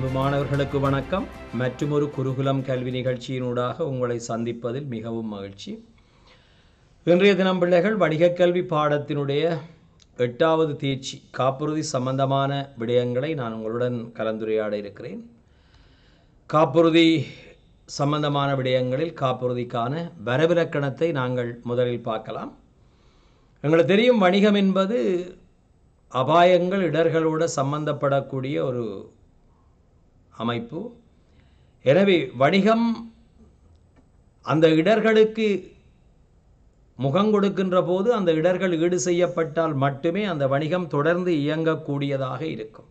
அன்பு மாணவர்களுக்கு வணக்கம் மற்றும் ஒரு குருகுலம் கல்வி நிகழ்ச்சியினூடாக உங்களை சந்திப்பதில் மிகவும் மகிழ்ச்சி இன்றைய தினம் பிள்ளைகள் வணிகக் கல்வி பாடத்தினுடைய எட்டாவது தேர்ச்சி காப்புறுதி சம்பந்தமான விடயங்களை நான் உங்களுடன் கலந்துரையாட இருக்கிறேன் காப்புறுதி சம்பந்தமான விடயங்களில் காப்புறுதிக்கான வரவிலக்கணத்தை நாங்கள் முதலில் பார்க்கலாம் எங்களுக்கு தெரியும் வணிகம் என்பது அபாயங்கள் இடர்களோடு சம்பந்தப்படக்கூடிய ஒரு அமைப்பு எனவே வணிகம் அந்த இடர்களுக்கு முகம் கொடுக்கின்ற போது அந்த இடர்கள் ஈடு செய்யப்பட்டால் மட்டுமே அந்த வணிகம் தொடர்ந்து இயங்கக்கூடியதாக இருக்கும்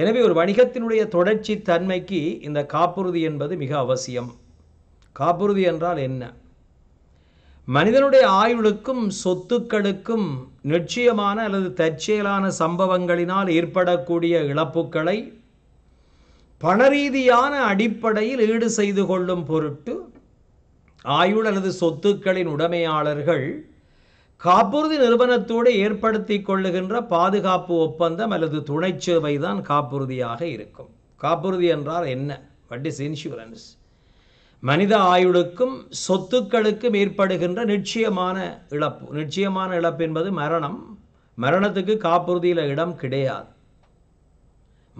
எனவே ஒரு வணிகத்தினுடைய தொடர்ச்சி தன்மைக்கு இந்த காப்புறுதி என்பது மிக அவசியம் காப்புறுதி என்றால் என்ன மனிதனுடைய ஆயுளுக்கும் சொத்துக்களுக்கும் நிச்சயமான அல்லது தற்செயலான சம்பவங்களினால் ஏற்படக்கூடிய இழப்புக்களை பணரீதியான அடிப்படையில் ஈடு செய்து கொள்ளும் பொருட்டு ஆயுள் அல்லது சொத்துக்களின் உடைமையாளர்கள் காப்புறுதி நிறுவனத்தோடு ஏற்படுத்தி கொள்ளுகின்ற பாதுகாப்பு ஒப்பந்தம் அல்லது துணை சேவை தான் காப்புறுதியாக இருக்கும் காப்புறுதி என்றால் என்ன வட் இஸ் இன்சூரன்ஸ் மனித ஆயுளுக்கும் சொத்துக்களுக்கும் ஏற்படுகின்ற நிச்சயமான இழப்பு நிச்சயமான இழப்பு என்பது மரணம் மரணத்துக்கு காப்புறுதியில் இடம் கிடையாது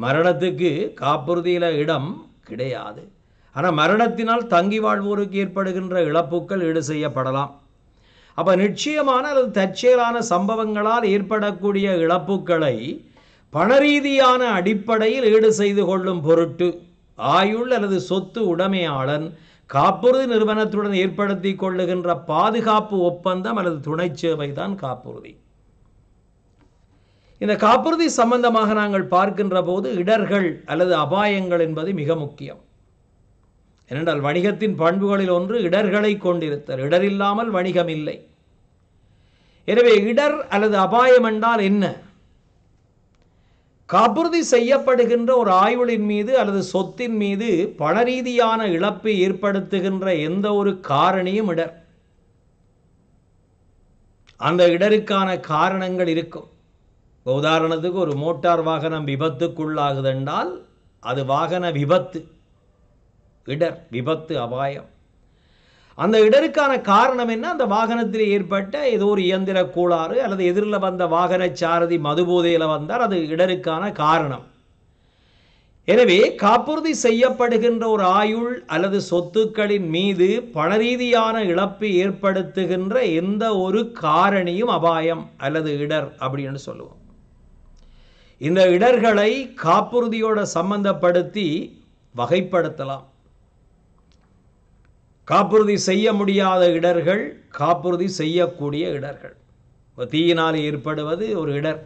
மரணத்துக்கு காப்புறுதியில் இடம் கிடையாது ஆனால் மரணத்தினால் தங்கி வாழ்வோருக்கு ஏற்படுகின்ற இழப்புக்கள் ஈடு செய்யப்படலாம் அப்போ நிச்சயமான அல்லது தற்செயலான சம்பவங்களால் ஏற்படக்கூடிய இழப்புக்களை பணரீதியான அடிப்படையில் ஈடு செய்து கொள்ளும் பொருட்டு ஆயுள் அல்லது சொத்து உடைமையாளன் காப்புறுதி நிறுவனத்துடன் ஏற்படுத்தி கொள்ளுகின்ற பாதுகாப்பு ஒப்பந்தம் அல்லது சேவை தான் காப்புறுதி இந்த காப்புறுதி சம்பந்தமாக நாங்கள் பார்க்கின்ற போது இடர்கள் அல்லது அபாயங்கள் என்பது மிக முக்கியம் ஏனென்றால் வணிகத்தின் பண்புகளில் ஒன்று இடர்களை கொண்டிருத்தல் இல்லாமல் வணிகம் இல்லை எனவே இடர் அல்லது அபாயம் என்றால் என்ன காப்புறுதி செய்யப்படுகின்ற ஒரு ஆய்வுளின் மீது அல்லது சொத்தின் மீது பண ரீதியான இழப்பை ஏற்படுத்துகின்ற எந்த ஒரு காரணியும் இடர் அந்த இடருக்கான காரணங்கள் இருக்கும் இப்போ உதாரணத்துக்கு ஒரு மோட்டார் வாகனம் விபத்துக்குள்ளாகுதென்றால் அது வாகன விபத்து இடர் விபத்து அபாயம் அந்த இடருக்கான காரணம் என்ன அந்த வாகனத்தில் ஏற்பட்ட ஏதோ ஒரு இயந்திர கூளாறு அல்லது எதிரில் வந்த வாகன சாரதி மதுபோதையில் வந்தார் அது இடருக்கான காரணம் எனவே காப்புறுதி செய்யப்படுகின்ற ஒரு ஆயுள் அல்லது சொத்துக்களின் மீது பண ரீதியான இழப்பு ஏற்படுத்துகின்ற எந்த ஒரு காரணியும் அபாயம் அல்லது இடர் அப்படின்னு சொல்லுவோம் இந்த இடர்களை காப்புறுதியோட சம்பந்தப்படுத்தி வகைப்படுத்தலாம் காப்புறுதி செய்ய முடியாத இடர்கள் காப்புறுதி செய்யக்கூடிய இடர்கள் இப்போ தீயினால் ஏற்படுவது ஒரு இடர்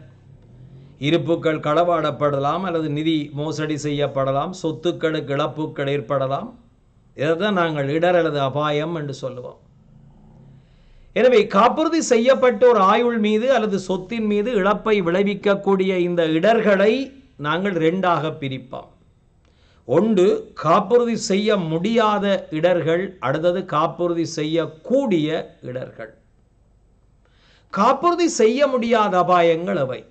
இருப்புக்கள் களவாடப்படலாம் அல்லது நிதி மோசடி செய்யப்படலாம் சொத்துக்களுக்கு இழப்புகள் ஏற்படலாம் இதை தான் நாங்கள் இடர் அல்லது அபாயம் என்று சொல்லுவோம் எனவே காப்புறுதி செய்யப்பட்ட ஒரு ஆயுள் மீது அல்லது சொத்தின் மீது இழப்பை விளைவிக்கக்கூடிய இந்த இடர்களை நாங்கள் ரெண்டாக பிரிப்போம் ஒன்று காப்புறுதி செய்ய முடியாத இடர்கள் அடுத்தது காப்புறுதி செய்யக்கூடிய இடர்கள் காப்புறுதி செய்ய முடியாத அபாயங்கள் அவை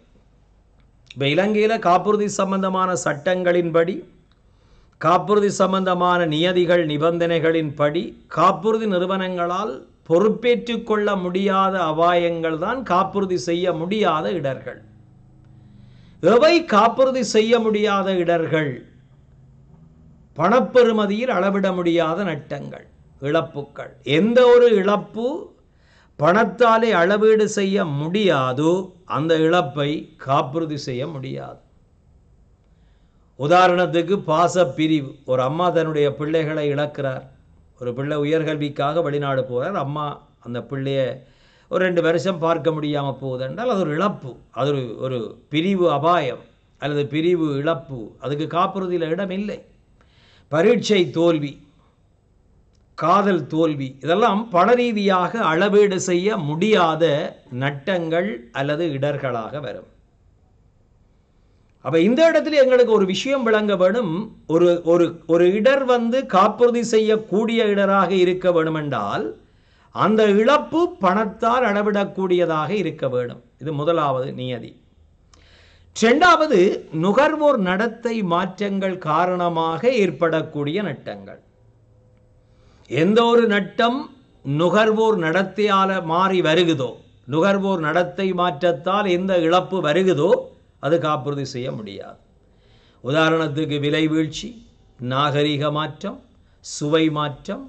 இப்போ இலங்கையில் காப்புறுதி சம்பந்தமான சட்டங்களின்படி காப்புறுதி சம்பந்தமான நியதிகள் நிபந்தனைகளின்படி காப்புறுதி நிறுவனங்களால் பொறுப்பேற்று கொள்ள முடியாத அபாயங்கள் தான் காப்புறுதி செய்ய முடியாத இடர்கள் எவை காப்புறுதி செய்ய முடியாத இடர்கள் பணப்பெறுமதியில் அளவிட முடியாத நட்டங்கள் இழப்புக்கள் எந்த ஒரு இழப்பு பணத்தாலே அளவீடு செய்ய முடியாதோ அந்த இழப்பை காப்புறுதி செய்ய முடியாது உதாரணத்துக்கு பாச பிரிவு ஒரு அம்மா தன்னுடைய பிள்ளைகளை இழக்கிறார் ஒரு பிள்ளை உயர்கல்விக்காக வெளிநாடு போகிறார் அம்மா அந்த பிள்ளைய ஒரு ரெண்டு வருஷம் பார்க்க முடியாமல் என்றால் அது ஒரு இழப்பு அது ஒரு ஒரு பிரிவு அபாயம் அல்லது பிரிவு இழப்பு அதுக்கு காப்புறுதியில் இடம் இல்லை பரீட்சை தோல்வி காதல் தோல்வி இதெல்லாம் பல ரீதியாக அளவீடு செய்ய முடியாத நட்டங்கள் அல்லது இடர்களாக வரும் அப்போ இந்த இடத்துல எங்களுக்கு ஒரு விஷயம் விளங்க வேணும் ஒரு ஒரு ஒரு இடர் வந்து காப்புறுதி செய்யக்கூடிய இடராக இருக்க வேணுமென்றால் அந்த இழப்பு பணத்தால் அளவிடக்கூடியதாக இருக்க வேண்டும் இது முதலாவது நியதி ரெண்டாவது நுகர்வோர் நடத்தை மாற்றங்கள் காரணமாக ஏற்படக்கூடிய நட்டங்கள் எந்த ஒரு நட்டம் நுகர்வோர் நடத்தையால் மாறி வருகுதோ நுகர்வோர் நடத்தை மாற்றத்தால் எந்த இழப்பு வருகுதோ அது காப்புறுதி செய்ய முடியாது உதாரணத்துக்கு விலை வீழ்ச்சி நாகரிக மாற்றம் சுவை மாற்றம்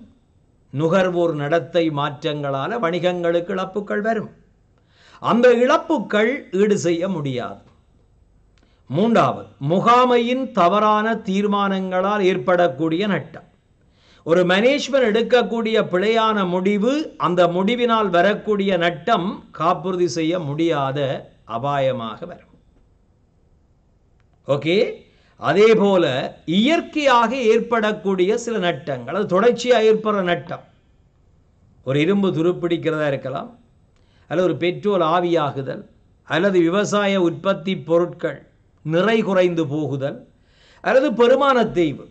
நுகர்வோர் நடத்தை மாற்றங்களால் வணிகங்களுக்கு இழப்புகள் வரும் அந்த இழப்புக்கள் ஈடு செய்ய முடியாது மூன்றாவது முகாமையின் தவறான தீர்மானங்களால் ஏற்படக்கூடிய நட்டம் ஒரு மேனேஜ்மெண்ட் எடுக்கக்கூடிய பிழையான முடிவு அந்த முடிவினால் வரக்கூடிய நட்டம் காப்புறுதி செய்ய முடியாத அபாயமாக வரும் ஓகே அதே போல இயற்கையாக ஏற்படக்கூடிய சில நட்டங்கள் அது தொடர்ச்சியாக ஏற்படுற நட்டம் ஒரு இரும்பு துருப்பிடிக்கிறதா இருக்கலாம் அல்லது ஒரு பெட்ரோல் ஆவியாகுதல் அல்லது விவசாய உற்பத்தி பொருட்கள் நிறை குறைந்து போகுதல் அல்லது பெருமான தேய்வு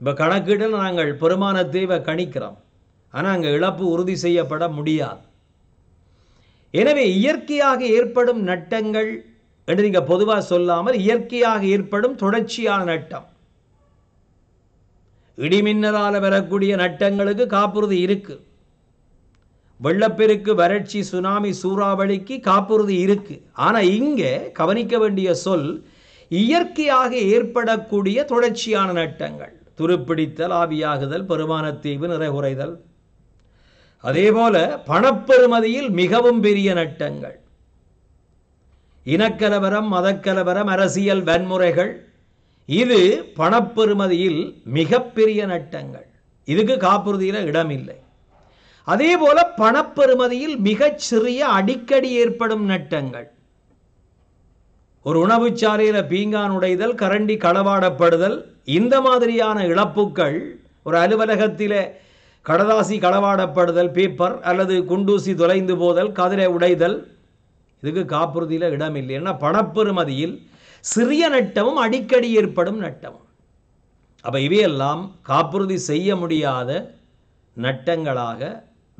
இப்போ கணக்கிடல் நாங்கள் பெருமான தேவை கணிக்கிறோம் ஆனால் அங்கே இழப்பு உறுதி செய்யப்பட முடியாது எனவே இயற்கையாக ஏற்படும் நட்டங்கள் என்று நீங்கள் பொதுவாக சொல்லாமல் இயற்கையாக ஏற்படும் தொடர்ச்சியான நட்டம் இடிமின்னலால் வரக்கூடிய நட்டங்களுக்கு காப்புறுதி இருக்கு வெள்ளப்பெருக்கு வறட்சி சுனாமி சூறாவளிக்கு காப்புறுதி இருக்கு ஆனால் இங்கே கவனிக்க வேண்டிய சொல் இயற்கையாக ஏற்படக்கூடிய தொடர்ச்சியான நட்டங்கள் துருப்பிடித்தல் ஆவியாகுதல் பெருமானத்தீவு நிறைகுறைதல் அதேபோல பணப்பெருமதியில் மிகவும் பெரிய நட்டங்கள் இனக்கலவரம் மதக்கலவரம் அரசியல் வன்முறைகள் இது பணப்பெறுமதியில் மிகப்பெரிய நட்டங்கள் இதுக்கு காப்புறுதியில் இடமில்லை அதே போல பணப்பெறுமதியில் மிகச் சிறிய அடிக்கடி ஏற்படும் நட்டங்கள் ஒரு உணவுச்சாலையில் பீங்கான் உடைதல் கரண்டி களவாடப்படுதல் இந்த மாதிரியான இழப்புக்கள் ஒரு அலுவலகத்தில் கடதாசி களவாடப்படுதல் பேப்பர் அல்லது குண்டூசி தொலைந்து போதல் கதிரை உடைதல் இதுக்கு காப்புறுதியில் இடம் இல்லை ஏன்னா பணப்பெறுமதியில் சிறிய நட்டமும் அடிக்கடி ஏற்படும் நட்டமும் அப்போ இவையெல்லாம் காப்புறுதி செய்ய முடியாத நட்டங்களாக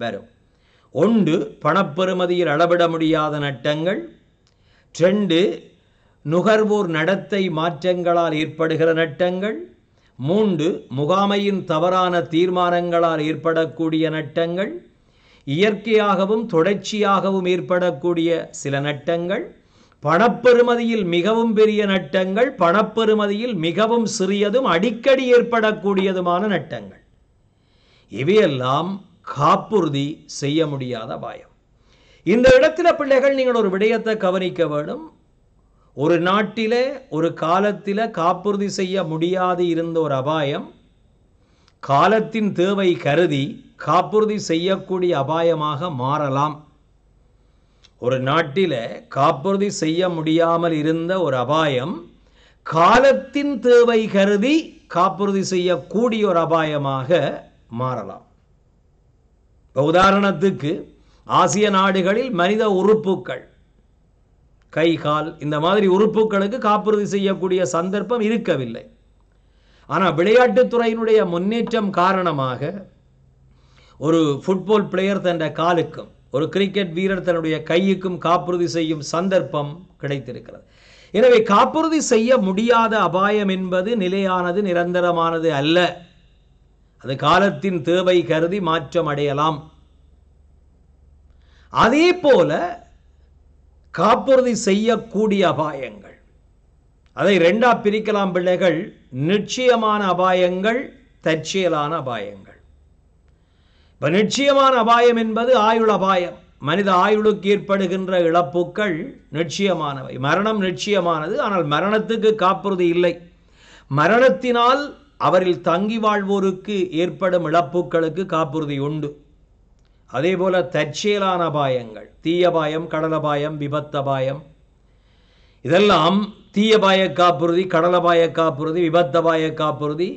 வரும் ஒன்று பணப்பெறுமதியில் அளவிட முடியாத நட்டங்கள் ரெண்டு நுகர்வோர் நடத்தை மாற்றங்களால் ஏற்படுகிற நட்டங்கள் மூன்று முகாமையின் தவறான தீர்மானங்களால் ஏற்படக்கூடிய நட்டங்கள் இயற்கையாகவும் தொடர்ச்சியாகவும் ஏற்படக்கூடிய சில நட்டங்கள் பணப்பெறுமதியில் மிகவும் பெரிய நட்டங்கள் பணப்பெறுமதியில் மிகவும் சிறியதும் அடிக்கடி ஏற்படக்கூடியதுமான நட்டங்கள் இவையெல்லாம் காப்புறுதி செய்ய முடியாத பாயம் இந்த இடத்துல பிள்ளைகள் நீங்கள் ஒரு விடயத்தை கவனிக்க வேண்டும் ஒரு நாட்டிலே ஒரு காலத்தில் காப்புறுதி செய்ய முடியாது இருந்த ஒரு அபாயம் காலத்தின் தேவை கருதி காப்புறுதி செய்யக்கூடிய அபாயமாக மாறலாம் ஒரு நாட்டில் காப்புறுதி செய்ய முடியாமல் இருந்த ஒரு அபாயம் காலத்தின் தேவை கருதி காப்புறுதி செய்யக்கூடிய ஒரு அபாயமாக மாறலாம் உதாரணத்துக்கு ஆசிய நாடுகளில் மனித உறுப்புக்கள் கை கால் இந்த மாதிரி உறுப்புகளுக்கு காப்புறுதி செய்யக்கூடிய சந்தர்ப்பம் இருக்கவில்லை ஆனால் விளையாட்டுத்துறையினுடைய முன்னேற்றம் காரணமாக ஒரு ஃபுட்பால் பிளேயர் தன்ற காலுக்கும் ஒரு கிரிக்கெட் வீரர் தன்னுடைய கையுக்கும் காப்புறுதி செய்யும் சந்தர்ப்பம் கிடைத்திருக்கிறது எனவே காப்புறுதி செய்ய முடியாத அபாயம் என்பது நிலையானது நிரந்தரமானது அல்ல அது காலத்தின் தேவை கருதி மாற்றம் அடையலாம் அதே போல காப்புறுதி செய்யக்கூடிய அபாயங்கள் அதை ரெண்டா பிரிக்கலாம் பிள்ளைகள் நிச்சயமான அபாயங்கள் தற்செயலான அபாயங்கள் இப்போ நிச்சயமான அபாயம் என்பது ஆயுள் அபாயம் மனித ஆயுளுக்கு ஏற்படுகின்ற இழப்புக்கள் நிச்சயமானவை மரணம் நிச்சயமானது ஆனால் மரணத்துக்கு காப்புறுதி இல்லை மரணத்தினால் அவரில் தங்கி வாழ்வோருக்கு ஏற்படும் இழப்புகளுக்கு காப்புறுதி உண்டு அதே போல தற்செயலான அபாயங்கள் தீயபாயம் கடலபாயம் விபத்தபாயம் இதெல்லாம் தீயபாய காப்புறுதி கடலபாய காப்புறுதி விபத்தபாய காப்புறுதி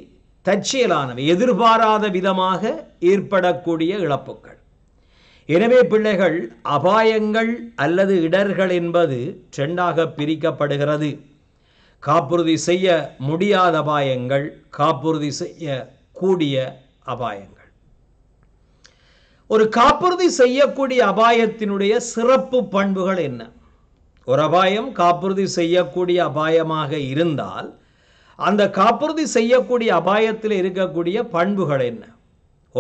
தற்செயலானவை எதிர்பாராத விதமாக ஏற்படக்கூடிய இழப்புகள் எனவே பிள்ளைகள் அபாயங்கள் அல்லது இடர்கள் என்பது ட்ரெண்டாக பிரிக்கப்படுகிறது காப்புறுதி செய்ய முடியாத அபாயங்கள் காப்புறுதி செய்ய கூடிய அபாயங்கள் ஒரு காப்புறுதி செய்யக்கூடிய அபாயத்தினுடைய சிறப்பு பண்புகள் என்ன ஒரு அபாயம் காப்புறுதி செய்யக்கூடிய அபாயமாக இருந்தால் அந்த காப்புறுதி செய்யக்கூடிய அபாயத்தில் இருக்கக்கூடிய பண்புகள் என்ன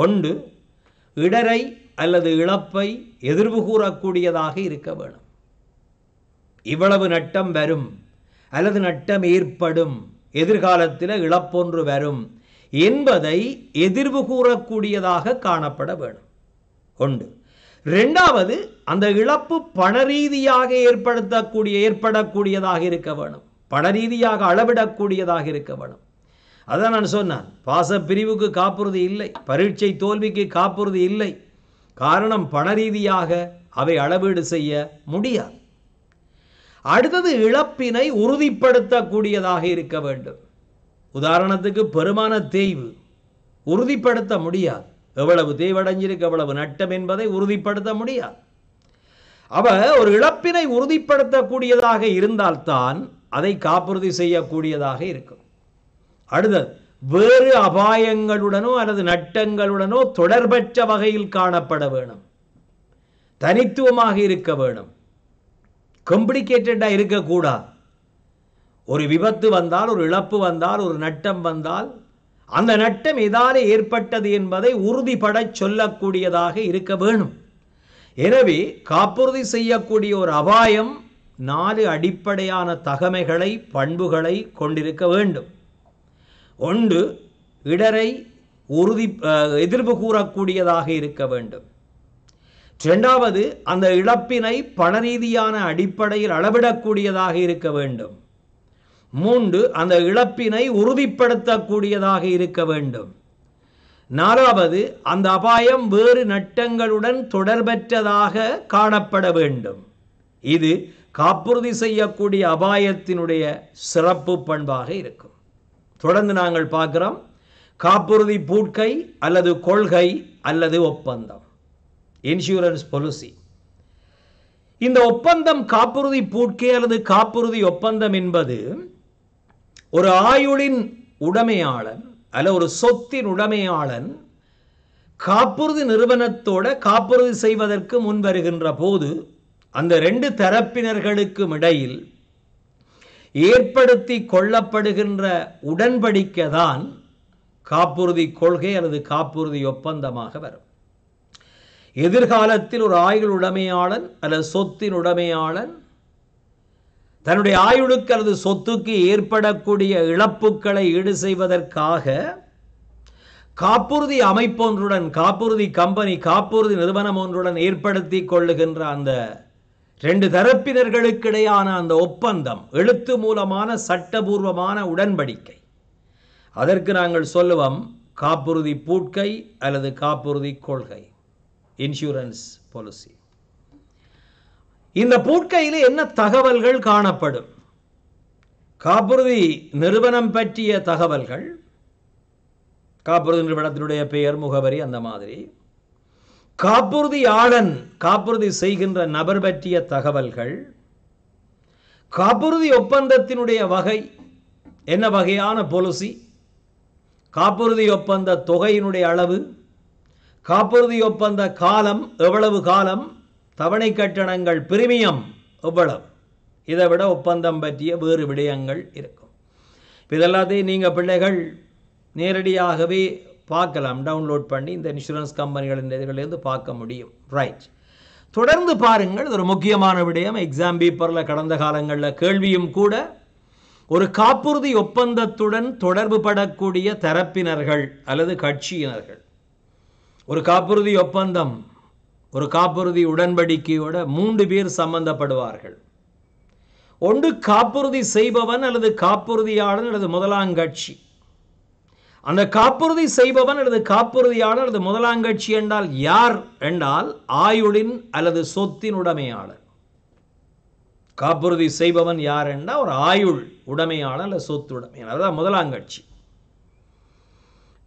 ஒன்று இடரை அல்லது இழப்பை எதிர்வு கூறக்கூடியதாக இருக்க வேணும் இவ்வளவு நட்டம் வரும் அல்லது நட்டம் ஏற்படும் எதிர்காலத்தில் இழப்பொன்று வரும் என்பதை எதிர்வு கூறக்கூடியதாக காணப்பட வேணும் ஒன்று ரெண்டாவது அந்த இழப்பு பண ரீதியாக ஏற்படுத்தக்கூடிய ஏற்படக்கூடியதாக இருக்க வேணும் பண ரீதியாக அளவிடக்கூடியதாக இருக்க வேணும் அதான் நான் சொன்னேன் பாச பிரிவுக்கு காப்புறுதி இல்லை பரீட்சை தோல்விக்கு காப்புறுதி இல்லை காரணம் பண ரீதியாக அவை அளவீடு செய்ய முடியாது அடுத்தது இழப்பினை உறுதிப்படுத்தக்கூடியதாக இருக்க வேண்டும் உதாரணத்துக்கு பெருமான தேய்வு உறுதிப்படுத்த முடியாது எவ்வளவு தேய்வடைஞ்சிருக்கு எவ்வளவு நட்டம் என்பதை உறுதிப்படுத்த முடியாது அவ ஒரு இழப்பினை உறுதிப்படுத்தக்கூடியதாக இருந்தால்தான் அதை காப்புறுதி செய்யக்கூடியதாக இருக்கும் அடுத்தது வேறு அபாயங்களுடனோ அல்லது நட்டங்களுடனோ தொடர்பற்ற வகையில் காணப்பட வேணும் தனித்துவமாக இருக்க வேணும் காம்ப்ளிகேட்டடாக இருக்கக்கூடாது ஒரு விபத்து வந்தால் ஒரு இழப்பு வந்தால் ஒரு நட்டம் வந்தால் அந்த நட்டம் எதாலே ஏற்பட்டது என்பதை உறுதிபட சொல்லக்கூடியதாக இருக்க வேணும் எனவே காப்புறுதி செய்யக்கூடிய ஒரு அபாயம் நாலு அடிப்படையான தகமைகளை பண்புகளை கொண்டிருக்க வேண்டும் ஒன்று இடரை உறுதி எதிர்ப்பு கூறக்கூடியதாக இருக்க வேண்டும் இரண்டாவது அந்த இழப்பினை பண ரீதியான அடிப்படையில் அளவிடக்கூடியதாக இருக்க வேண்டும் மூன்று அந்த இழப்பினை உறுதிப்படுத்தக்கூடியதாக இருக்க வேண்டும் நாலாவது அந்த அபாயம் வேறு நட்டங்களுடன் தொடர்பற்றதாக காணப்பட வேண்டும் இது காப்புறுதி செய்யக்கூடிய அபாயத்தினுடைய சிறப்பு பண்பாக இருக்கும் தொடர்ந்து நாங்கள் பார்க்கிறோம் காப்புறுதி பூட்கை அல்லது கொள்கை அல்லது ஒப்பந்தம் இன்சூரன்ஸ் பாலிசி இந்த ஒப்பந்தம் காப்புறுதி பூட்கை அல்லது காப்புறுதி ஒப்பந்தம் என்பது ஒரு ஆயுளின் உடைமையாளன் அல்ல ஒரு சொத்தின் உடைமையாளன் காப்புறுதி நிறுவனத்தோட காப்புறுதி செய்வதற்கு முன் வருகின்ற போது அந்த ரெண்டு தரப்பினர்களுக்கும் இடையில் ஏற்படுத்தி கொள்ளப்படுகின்ற உடன்படிக்கை தான் காப்புறுதி கொள்கை அல்லது காப்புறுதி ஒப்பந்தமாக வரும் எதிர்காலத்தில் ஒரு ஆயுள் உடைமையாளன் அல்லது சொத்தின் உடைமையாளன் தன்னுடைய ஆயுளுக்கு அல்லது சொத்துக்கு ஏற்படக்கூடிய இழப்புக்களை ஈடு செய்வதற்காக காப்புறுதி அமைப்பு ஒன்றுடன் காப்புறுதி கம்பெனி காப்புறுதி நிறுவனம் ஒன்றுடன் ஏற்படுத்தி கொள்ளுகின்ற அந்த ரெண்டு தரப்பினர்களுக்கிடையான அந்த ஒப்பந்தம் எழுத்து மூலமான சட்டபூர்வமான உடன்படிக்கை அதற்கு நாங்கள் சொல்லுவோம் காப்புறுதி பூட்கை அல்லது காப்புறுதி கொள்கை இன்சூரன்ஸ் பாலிசி இந்த பூட்கையில் என்ன தகவல்கள் காணப்படும் காப்புறுதி நிறுவனம் பற்றிய தகவல்கள் காப்புறுதி நிறுவனத்தினுடைய பெயர் முகவரி அந்த மாதிரி காப்புறுதியாளன் காப்புறுதி செய்கின்ற நபர் பற்றிய தகவல்கள் காப்புறுதி ஒப்பந்தத்தினுடைய வகை என்ன வகையான பொலிசி காப்புறுதி ஒப்பந்த தொகையினுடைய அளவு காப்புறுதி ஒப்பந்த காலம் எவ்வளவு காலம் தவணை கட்டணங்கள் பிரிமியம் எவ்வளவு இதை விட ஒப்பந்தம் பற்றிய வேறு விடயங்கள் இருக்கும் இதெல்லாத்தையும் நீங்கள் பிள்ளைகள் நேரடியாகவே பார்க்கலாம் டவுன்லோட் பண்ணி இந்த இன்சூரன்ஸ் கம்பெனிகளின் இதுகளிலிருந்து பார்க்க முடியும் ரைட் தொடர்ந்து பாருங்கள் இது ஒரு முக்கியமான விடயம் எக்ஸாம் பேப்பரில் கடந்த காலங்களில் கேள்வியும் கூட ஒரு காப்புறுதி ஒப்பந்தத்துடன் தொடர்பு படக்கூடிய தரப்பினர்கள் அல்லது கட்சியினர்கள் ஒரு காப்புறுதி ஒப்பந்தம் ஒரு காப்புறுதி உடன்படிக்கையோட மூன்று பேர் சம்பந்தப்படுவார்கள் ஒன்று காப்புறுதி செய்பவன் அல்லது காப்புறுதியாளன் அல்லது முதலாங்கட்சி அந்த காப்புறுதி செய்பவன் அல்லது காப்புறுதியாளர் அல்லது முதலாங்கட்சி என்றால் யார் என்றால் ஆயுளின் அல்லது சொத்தின் உடைமையாளர் காப்புறுதி செய்பவன் யார் என்றால் ஒரு ஆயுள் உடைமையாளர் அல்ல சொத்து உடமையாளர் அதுதான் முதலாங்கட்சி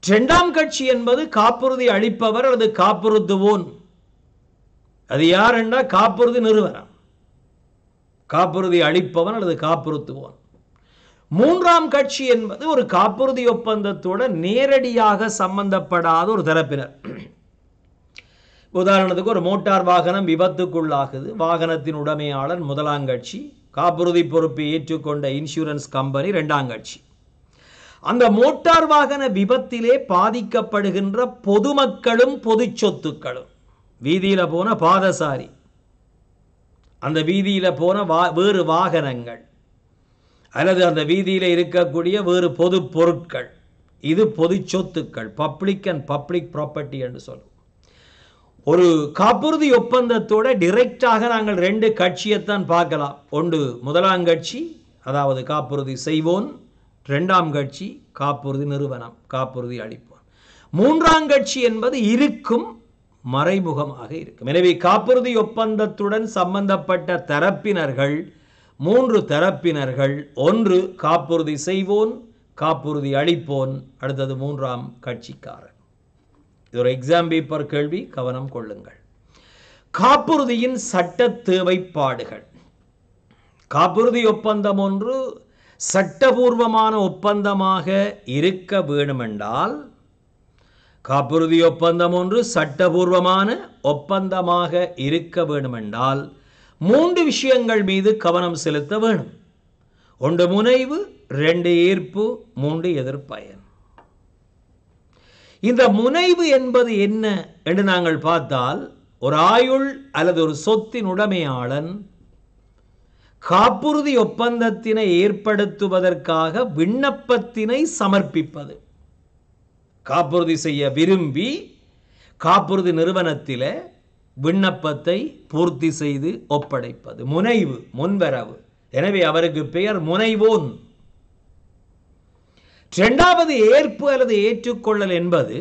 இரண்டாம் கட்சி என்பது காப்புறுதி அளிப்பவர் அல்லது காப்புறுத்துவோன் அது யார் என்றால் காப்புறுதி நிறுவனம் காப்புறுதி அளிப்பவன் அல்லது காப்புறுத்துவோன் மூன்றாம் கட்சி என்பது ஒரு காப்புறுதி ஒப்பந்தத்தோட நேரடியாக சம்பந்தப்படாத ஒரு தரப்பினர் உதாரணத்துக்கு ஒரு மோட்டார் வாகனம் விபத்துக்குள்ளாகுது வாகனத்தின் உடமையாளர் முதலாம் கட்சி காப்புறுதி பொறுப்பை ஏற்றுக்கொண்ட இன்சூரன்ஸ் கம்பெனி ரெண்டாம் கட்சி அந்த மோட்டார் வாகன விபத்திலே பாதிக்கப்படுகின்ற பொதுமக்களும் பொது சொத்துக்களும் வீதியில் போன பாதசாரி அந்த வீதியில் போன வா வேறு வாகனங்கள் அல்லது அந்த வீதியில் இருக்கக்கூடிய வேறு பொது பொருட்கள் இது பொது சொத்துக்கள் பப்ளிக் அண்ட் பப்ளிக் ப்ராப்பர்ட்டி என்று சொல்லுவோம் ஒரு காப்புறுதி ஒப்பந்தத்தோட டிரெக்டாக நாங்கள் ரெண்டு கட்சியைத்தான் பார்க்கலாம் ஒன்று முதலாம் கட்சி அதாவது காப்புறுதி செய்வோன் ரெண்டாம் கட்சி காப்புறுதி நிறுவனம் காப்புறுதி அளிப்போம் மூன்றாம் கட்சி என்பது இருக்கும் மறைமுகமாக இருக்கும் எனவே காப்புறுதி ஒப்பந்தத்துடன் சம்பந்தப்பட்ட தரப்பினர்கள் மூன்று தரப்பினர்கள் ஒன்று காப்புறுதி செய்வோன் காப்புறுதி அளிப்போன் அடுத்தது மூன்றாம் கட்சிக்காரன் இது ஒரு எக்ஸாம் பேப்பர் கேள்வி கவனம் கொள்ளுங்கள் காப்புறுதியின் சட்ட தேவைப்பாடுகள் காப்புறுதி ஒப்பந்தம் ஒன்று சட்டபூர்வமான ஒப்பந்தமாக இருக்க வேணுமென்றால் காப்புறுதி ஒப்பந்தம் ஒன்று சட்டபூர்வமான ஒப்பந்தமாக இருக்க வேணுமென்றால் மூன்று விஷயங்கள் மீது கவனம் செலுத்த வேணும் ஒன்று முனைவு ரெண்டு ஈர்ப்பு மூன்று எதிர்ப்பயன் இந்த முனைவு என்பது என்ன என்று நாங்கள் பார்த்தால் ஒரு ஆயுள் அல்லது ஒரு சொத்தின் உடைமையாளன் காப்புறுதி ஒப்பந்தத்தினை ஏற்படுத்துவதற்காக விண்ணப்பத்தினை சமர்ப்பிப்பது காப்புறுதி செய்ய விரும்பி காப்புறுதி நிறுவனத்தில் விண்ணப்பத்தை பூர்த்தி செய்து ஒப்படைப்பது முனைவு முன்வரவு எனவே அவருக்கு பெயர் முனைவோன் இரண்டாவது ஏற்பு அல்லது ஏற்றுக்கொள்ளல் என்பது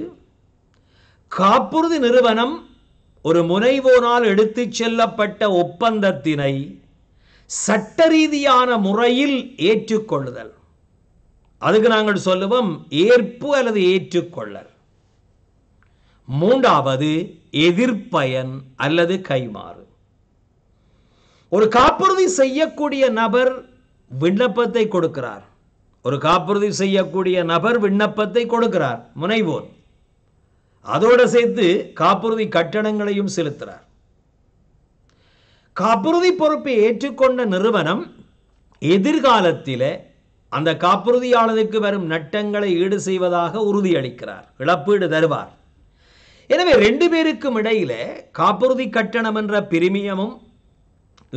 காப்புறுதி நிறுவனம் ஒரு முனைவோனால் எடுத்துச் செல்லப்பட்ட ஒப்பந்தத்தினை சட்ட ரீதியான முறையில் ஏற்றுக்கொள்ளுதல் அதுக்கு நாங்கள் சொல்லுவோம் ஏற்பு அல்லது ஏற்றுக்கொள்ளல் மூன்றாவது எதிர்ப்பயன் அல்லது கைமாறு ஒரு காப்புறுதி செய்யக்கூடிய நபர் விண்ணப்பத்தை கொடுக்கிறார் ஒரு காப்புறுதி செய்யக்கூடிய நபர் விண்ணப்பத்தை கொடுக்கிறார் முனைவோர் அதோடு சேர்த்து காப்புறுதி கட்டணங்களையும் செலுத்துகிறார் காப்புறுதி பொறுப்பை ஏற்றுக்கொண்ட நிறுவனம் எதிர்காலத்தில் அந்த காப்புறுதியாளருக்கு வரும் நட்டங்களை ஈடு செய்வதாக உறுதியளிக்கிறார் இழப்பீடு தருவார் எனவே ரெண்டு பேருக்கும் இடையில காப்புறுதி கட்டணம் என்ற பிரிமியமும்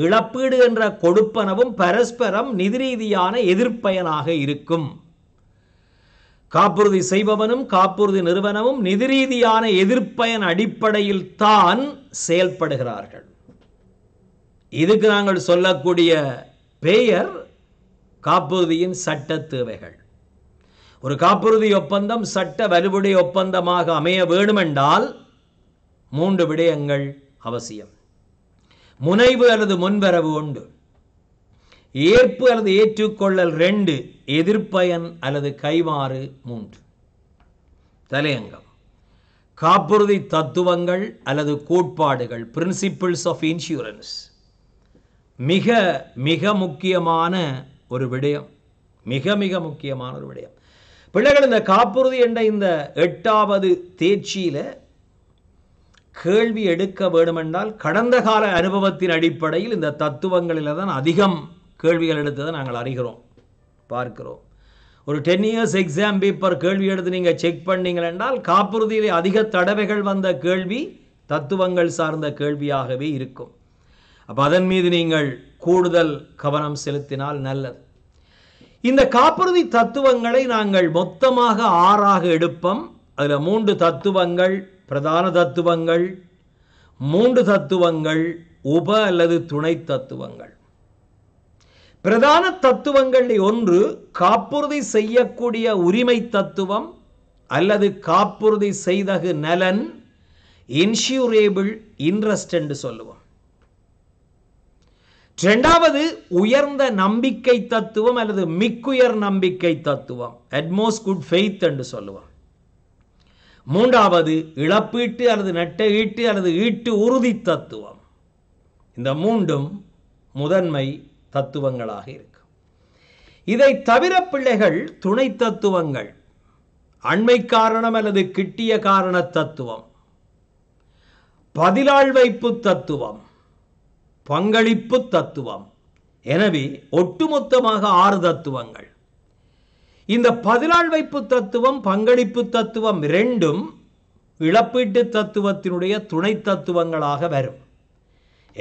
இழப்பீடு என்ற கொடுப்பனவும் பரஸ்பரம் நிதி ரீதியான எதிர்ப்பயனாக இருக்கும் காப்புறுதி செய்பவனும் காப்புறுதி நிறுவனமும் நிதி ரீதியான எதிர்ப்பயன் அடிப்படையில் தான் செயல்படுகிறார்கள் இதுக்கு நாங்கள் சொல்லக்கூடிய பெயர் காப்புறுதியின் சட்ட தேவைகள் ஒரு காப்புறுதி ஒப்பந்தம் சட்ட வலுவுடைய ஒப்பந்தமாக அமைய வேண்டுமென்றால் மூன்று விடயங்கள் அவசியம் முனைவு அல்லது முன்வரவு உண்டு ஏற்பு அல்லது ஏற்றுக்கொள்ளல் ரெண்டு எதிர்ப்பயன் அல்லது கைமாறு மூன்று தலையங்கம் காப்புறுதி தத்துவங்கள் அல்லது கோட்பாடுகள் பிரின்சிபிள்ஸ் ஆஃப் இன்சூரன்ஸ் மிக மிக முக்கியமான ஒரு விடயம் மிக மிக முக்கியமான ஒரு விடயம் பிள்ளைகள் இந்த காப்புறுதி என்ற இந்த எட்டாவது தேர்ச்சியில் கேள்வி எடுக்க வேண்டுமென்றால் கடந்த கால அனுபவத்தின் அடிப்படையில் இந்த தத்துவங்களில் தான் அதிகம் கேள்விகள் எடுத்ததை நாங்கள் அறிகிறோம் பார்க்கிறோம் ஒரு டென் இயர்ஸ் எக்ஸாம் பேப்பர் கேள்வி எடுத்து நீங்கள் செக் என்றால் காப்புறுதியில் அதிக தடவைகள் வந்த கேள்வி தத்துவங்கள் சார்ந்த கேள்வியாகவே இருக்கும் அப்போ அதன் மீது நீங்கள் கூடுதல் கவனம் செலுத்தினால் நல்லது இந்த காப்புறுதி தத்துவங்களை நாங்கள் மொத்தமாக ஆறாக எடுப்போம் அதில் மூன்று தத்துவங்கள் பிரதான தத்துவங்கள் மூன்று தத்துவங்கள் உப அல்லது துணை தத்துவங்கள் பிரதான தத்துவங்களில் ஒன்று காப்புறுதி செய்யக்கூடிய உரிமை தத்துவம் அல்லது காப்புறுதி செய்தகு நலன் இன்சூரேபிள் இன்ட்ரெஸ்ட் என்று சொல்லுவோம் ரெண்டாவது உயர்ந்த நம்பிக்கை தத்துவம் அல்லது மிக்குயர் நம்பிக்கை தத்துவம் அட்மோஸ் குட் ஃபெய்த் என்று சொல்லுவோம் மூன்றாவது இழப்பீட்டு அல்லது நட்ட ஈட்டு அல்லது ஈட்டு உறுதி தத்துவம் இந்த மூன்றும் முதன்மை தத்துவங்களாக இருக்கும் இதை தவிர பிள்ளைகள் துணை தத்துவங்கள் அண்மை காரணம் அல்லது கிட்டிய காரண தத்துவம் பதிலாழ்வைப்பு தத்துவம் பங்களிப்பு தத்துவம் எனவே ஒட்டுமொத்தமாக ஆறு தத்துவங்கள் இந்த பதினாள் வைப்பு தத்துவம் பங்களிப்பு தத்துவம் ரெண்டும் இழப்பீட்டு தத்துவத்தினுடைய துணை தத்துவங்களாக வரும்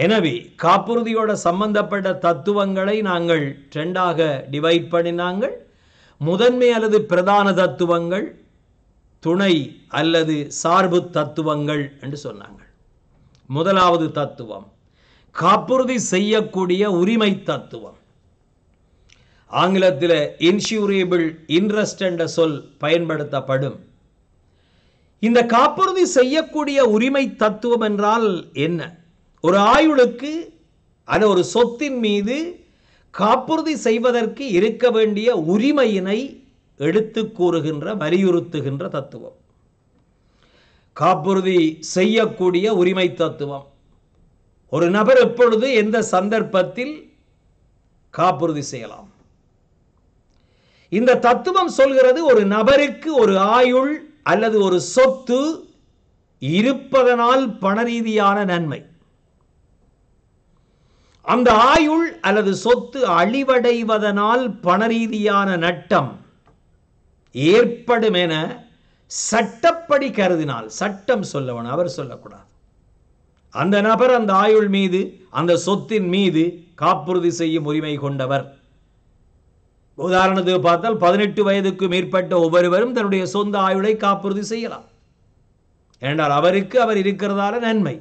எனவே காப்புறுதியோட சம்பந்தப்பட்ட தத்துவங்களை நாங்கள் ட்ரெண்டாக டிவைட் பண்ணினாங்கள் முதன்மை அல்லது பிரதான தத்துவங்கள் துணை அல்லது சார்பு தத்துவங்கள் என்று சொன்னாங்கள் முதலாவது தத்துவம் காப்புறுதி செய்யக்கூடிய உரிமை தத்துவம் ஆங்கிலத்தில் இன்சூரியபிள் இன்ட்ரெஸ்ட் என்ற சொல் பயன்படுத்தப்படும் இந்த காப்புறுதி செய்யக்கூடிய உரிமை தத்துவம் என்றால் என்ன ஒரு ஆயுளுக்கு அது ஒரு சொத்தின் மீது காப்புறுதி செய்வதற்கு இருக்க வேண்டிய உரிமையினை எடுத்து கூறுகின்ற வலியுறுத்துகின்ற தத்துவம் காப்புறுதி செய்யக்கூடிய உரிமை தத்துவம் ஒரு நபர் எப்பொழுது எந்த சந்தர்ப்பத்தில் காப்புறுதி செய்யலாம் இந்த தத்துவம் சொல்கிறது ஒரு நபருக்கு ஒரு ஆயுள் அல்லது ஒரு சொத்து இருப்பதனால் பண ரீதியான நன்மை அந்த ஆயுள் அல்லது சொத்து அழிவடைவதனால் பண ரீதியான நட்டம் ஏற்படும் என சட்டப்படி கருதினால் சட்டம் சொல்லவன் அவர் சொல்லக்கூடாது அந்த நபர் அந்த ஆயுள் மீது அந்த சொத்தின் மீது காப்புறுதி செய்யும் உரிமை கொண்டவர் உதாரணத்துக்கு பார்த்தால் பதினெட்டு வயதுக்கு மேற்பட்ட ஒவ்வொருவரும் தன்னுடைய சொந்த ஆயுளை காப்புறுதி செய்யலாம் ஏனென்றால் அவருக்கு அவர் இருக்கிறதால நன்மை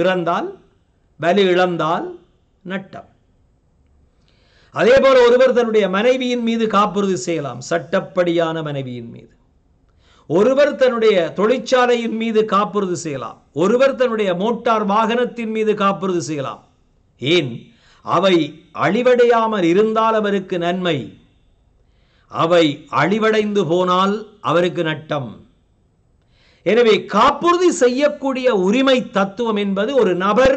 இறந்தால் வலி இழந்தால் நட்டம் அதே போல ஒருவர் தன்னுடைய மனைவியின் மீது காப்புறுதி செய்யலாம் சட்டப்படியான மனைவியின் மீது ஒருவர் தன்னுடைய தொழிற்சாலையின் மீது காப்புறுதி செய்யலாம் ஒருவர் தன்னுடைய மோட்டார் வாகனத்தின் மீது காப்புறுதி செய்யலாம் ஏன் அவை அழிவடையாமல் இருந்தால் அவருக்கு நன்மை அவை அழிவடைந்து போனால் அவருக்கு நட்டம் எனவே காப்புறுதி செய்யக்கூடிய உரிமை தத்துவம் என்பது ஒரு நபர்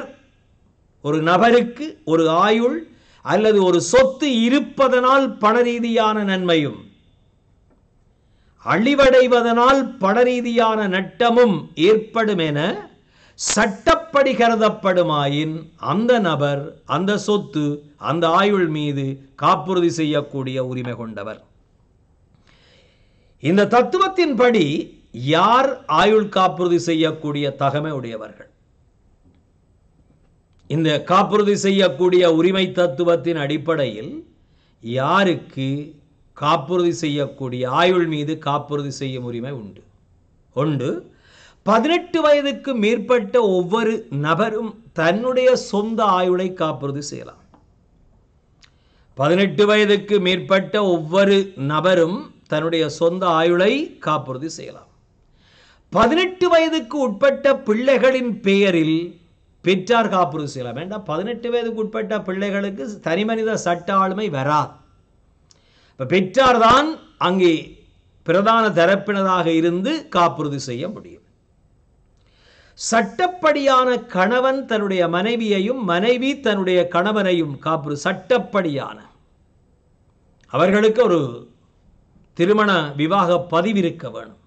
ஒரு நபருக்கு ஒரு ஆயுள் அல்லது ஒரு சொத்து இருப்பதனால் பண நன்மையும் அழிவடைவதனால் படரீதியான ரீதியான நட்டமும் ஏற்படும் என சட்டப்படி கருதப்படுமாயின் அந்த நபர் அந்த சொத்து அந்த ஆயுள் மீது காப்புறுதி செய்யக்கூடிய உரிமை கொண்டவர் இந்த தத்துவத்தின்படி யார் ஆயுள் காப்புறுதி செய்யக்கூடிய தகமை உடையவர்கள் இந்த காப்புறுதி செய்யக்கூடிய உரிமை தத்துவத்தின் அடிப்படையில் யாருக்கு காப்புறுதி செய்யக்கூடிய ஆயுள் மீது காப்புறுதி செய்யும் உரிமை உண்டு ஒன்று பதினெட்டு வயதுக்கு மேற்பட்ட ஒவ்வொரு நபரும் தன்னுடைய சொந்த ஆயுளை காப்புறுதி செய்யலாம் பதினெட்டு வயதுக்கு மேற்பட்ட ஒவ்வொரு நபரும் தன்னுடைய சொந்த ஆயுளை காப்புறுதி செய்யலாம் பதினெட்டு வயதுக்கு உட்பட்ட பிள்ளைகளின் பெயரில் பெற்றார் காப்புறுதி செய்யலாம் வேண்டாம் பதினெட்டு வயதுக்கு உட்பட்ட பிள்ளைகளுக்கு தனிமனித சட்ட ஆளுமை வராது இப்போ பெற்றார் தான் அங்கே பிரதான தரப்பினராக இருந்து காப்புறுதி செய்ய முடியும் சட்டப்படியான கணவன் தன்னுடைய மனைவியையும் மனைவி தன்னுடைய கணவனையும் காப்பு சட்டப்படியான அவர்களுக்கு ஒரு திருமண விவாக பதிவு இருக்க வேணும்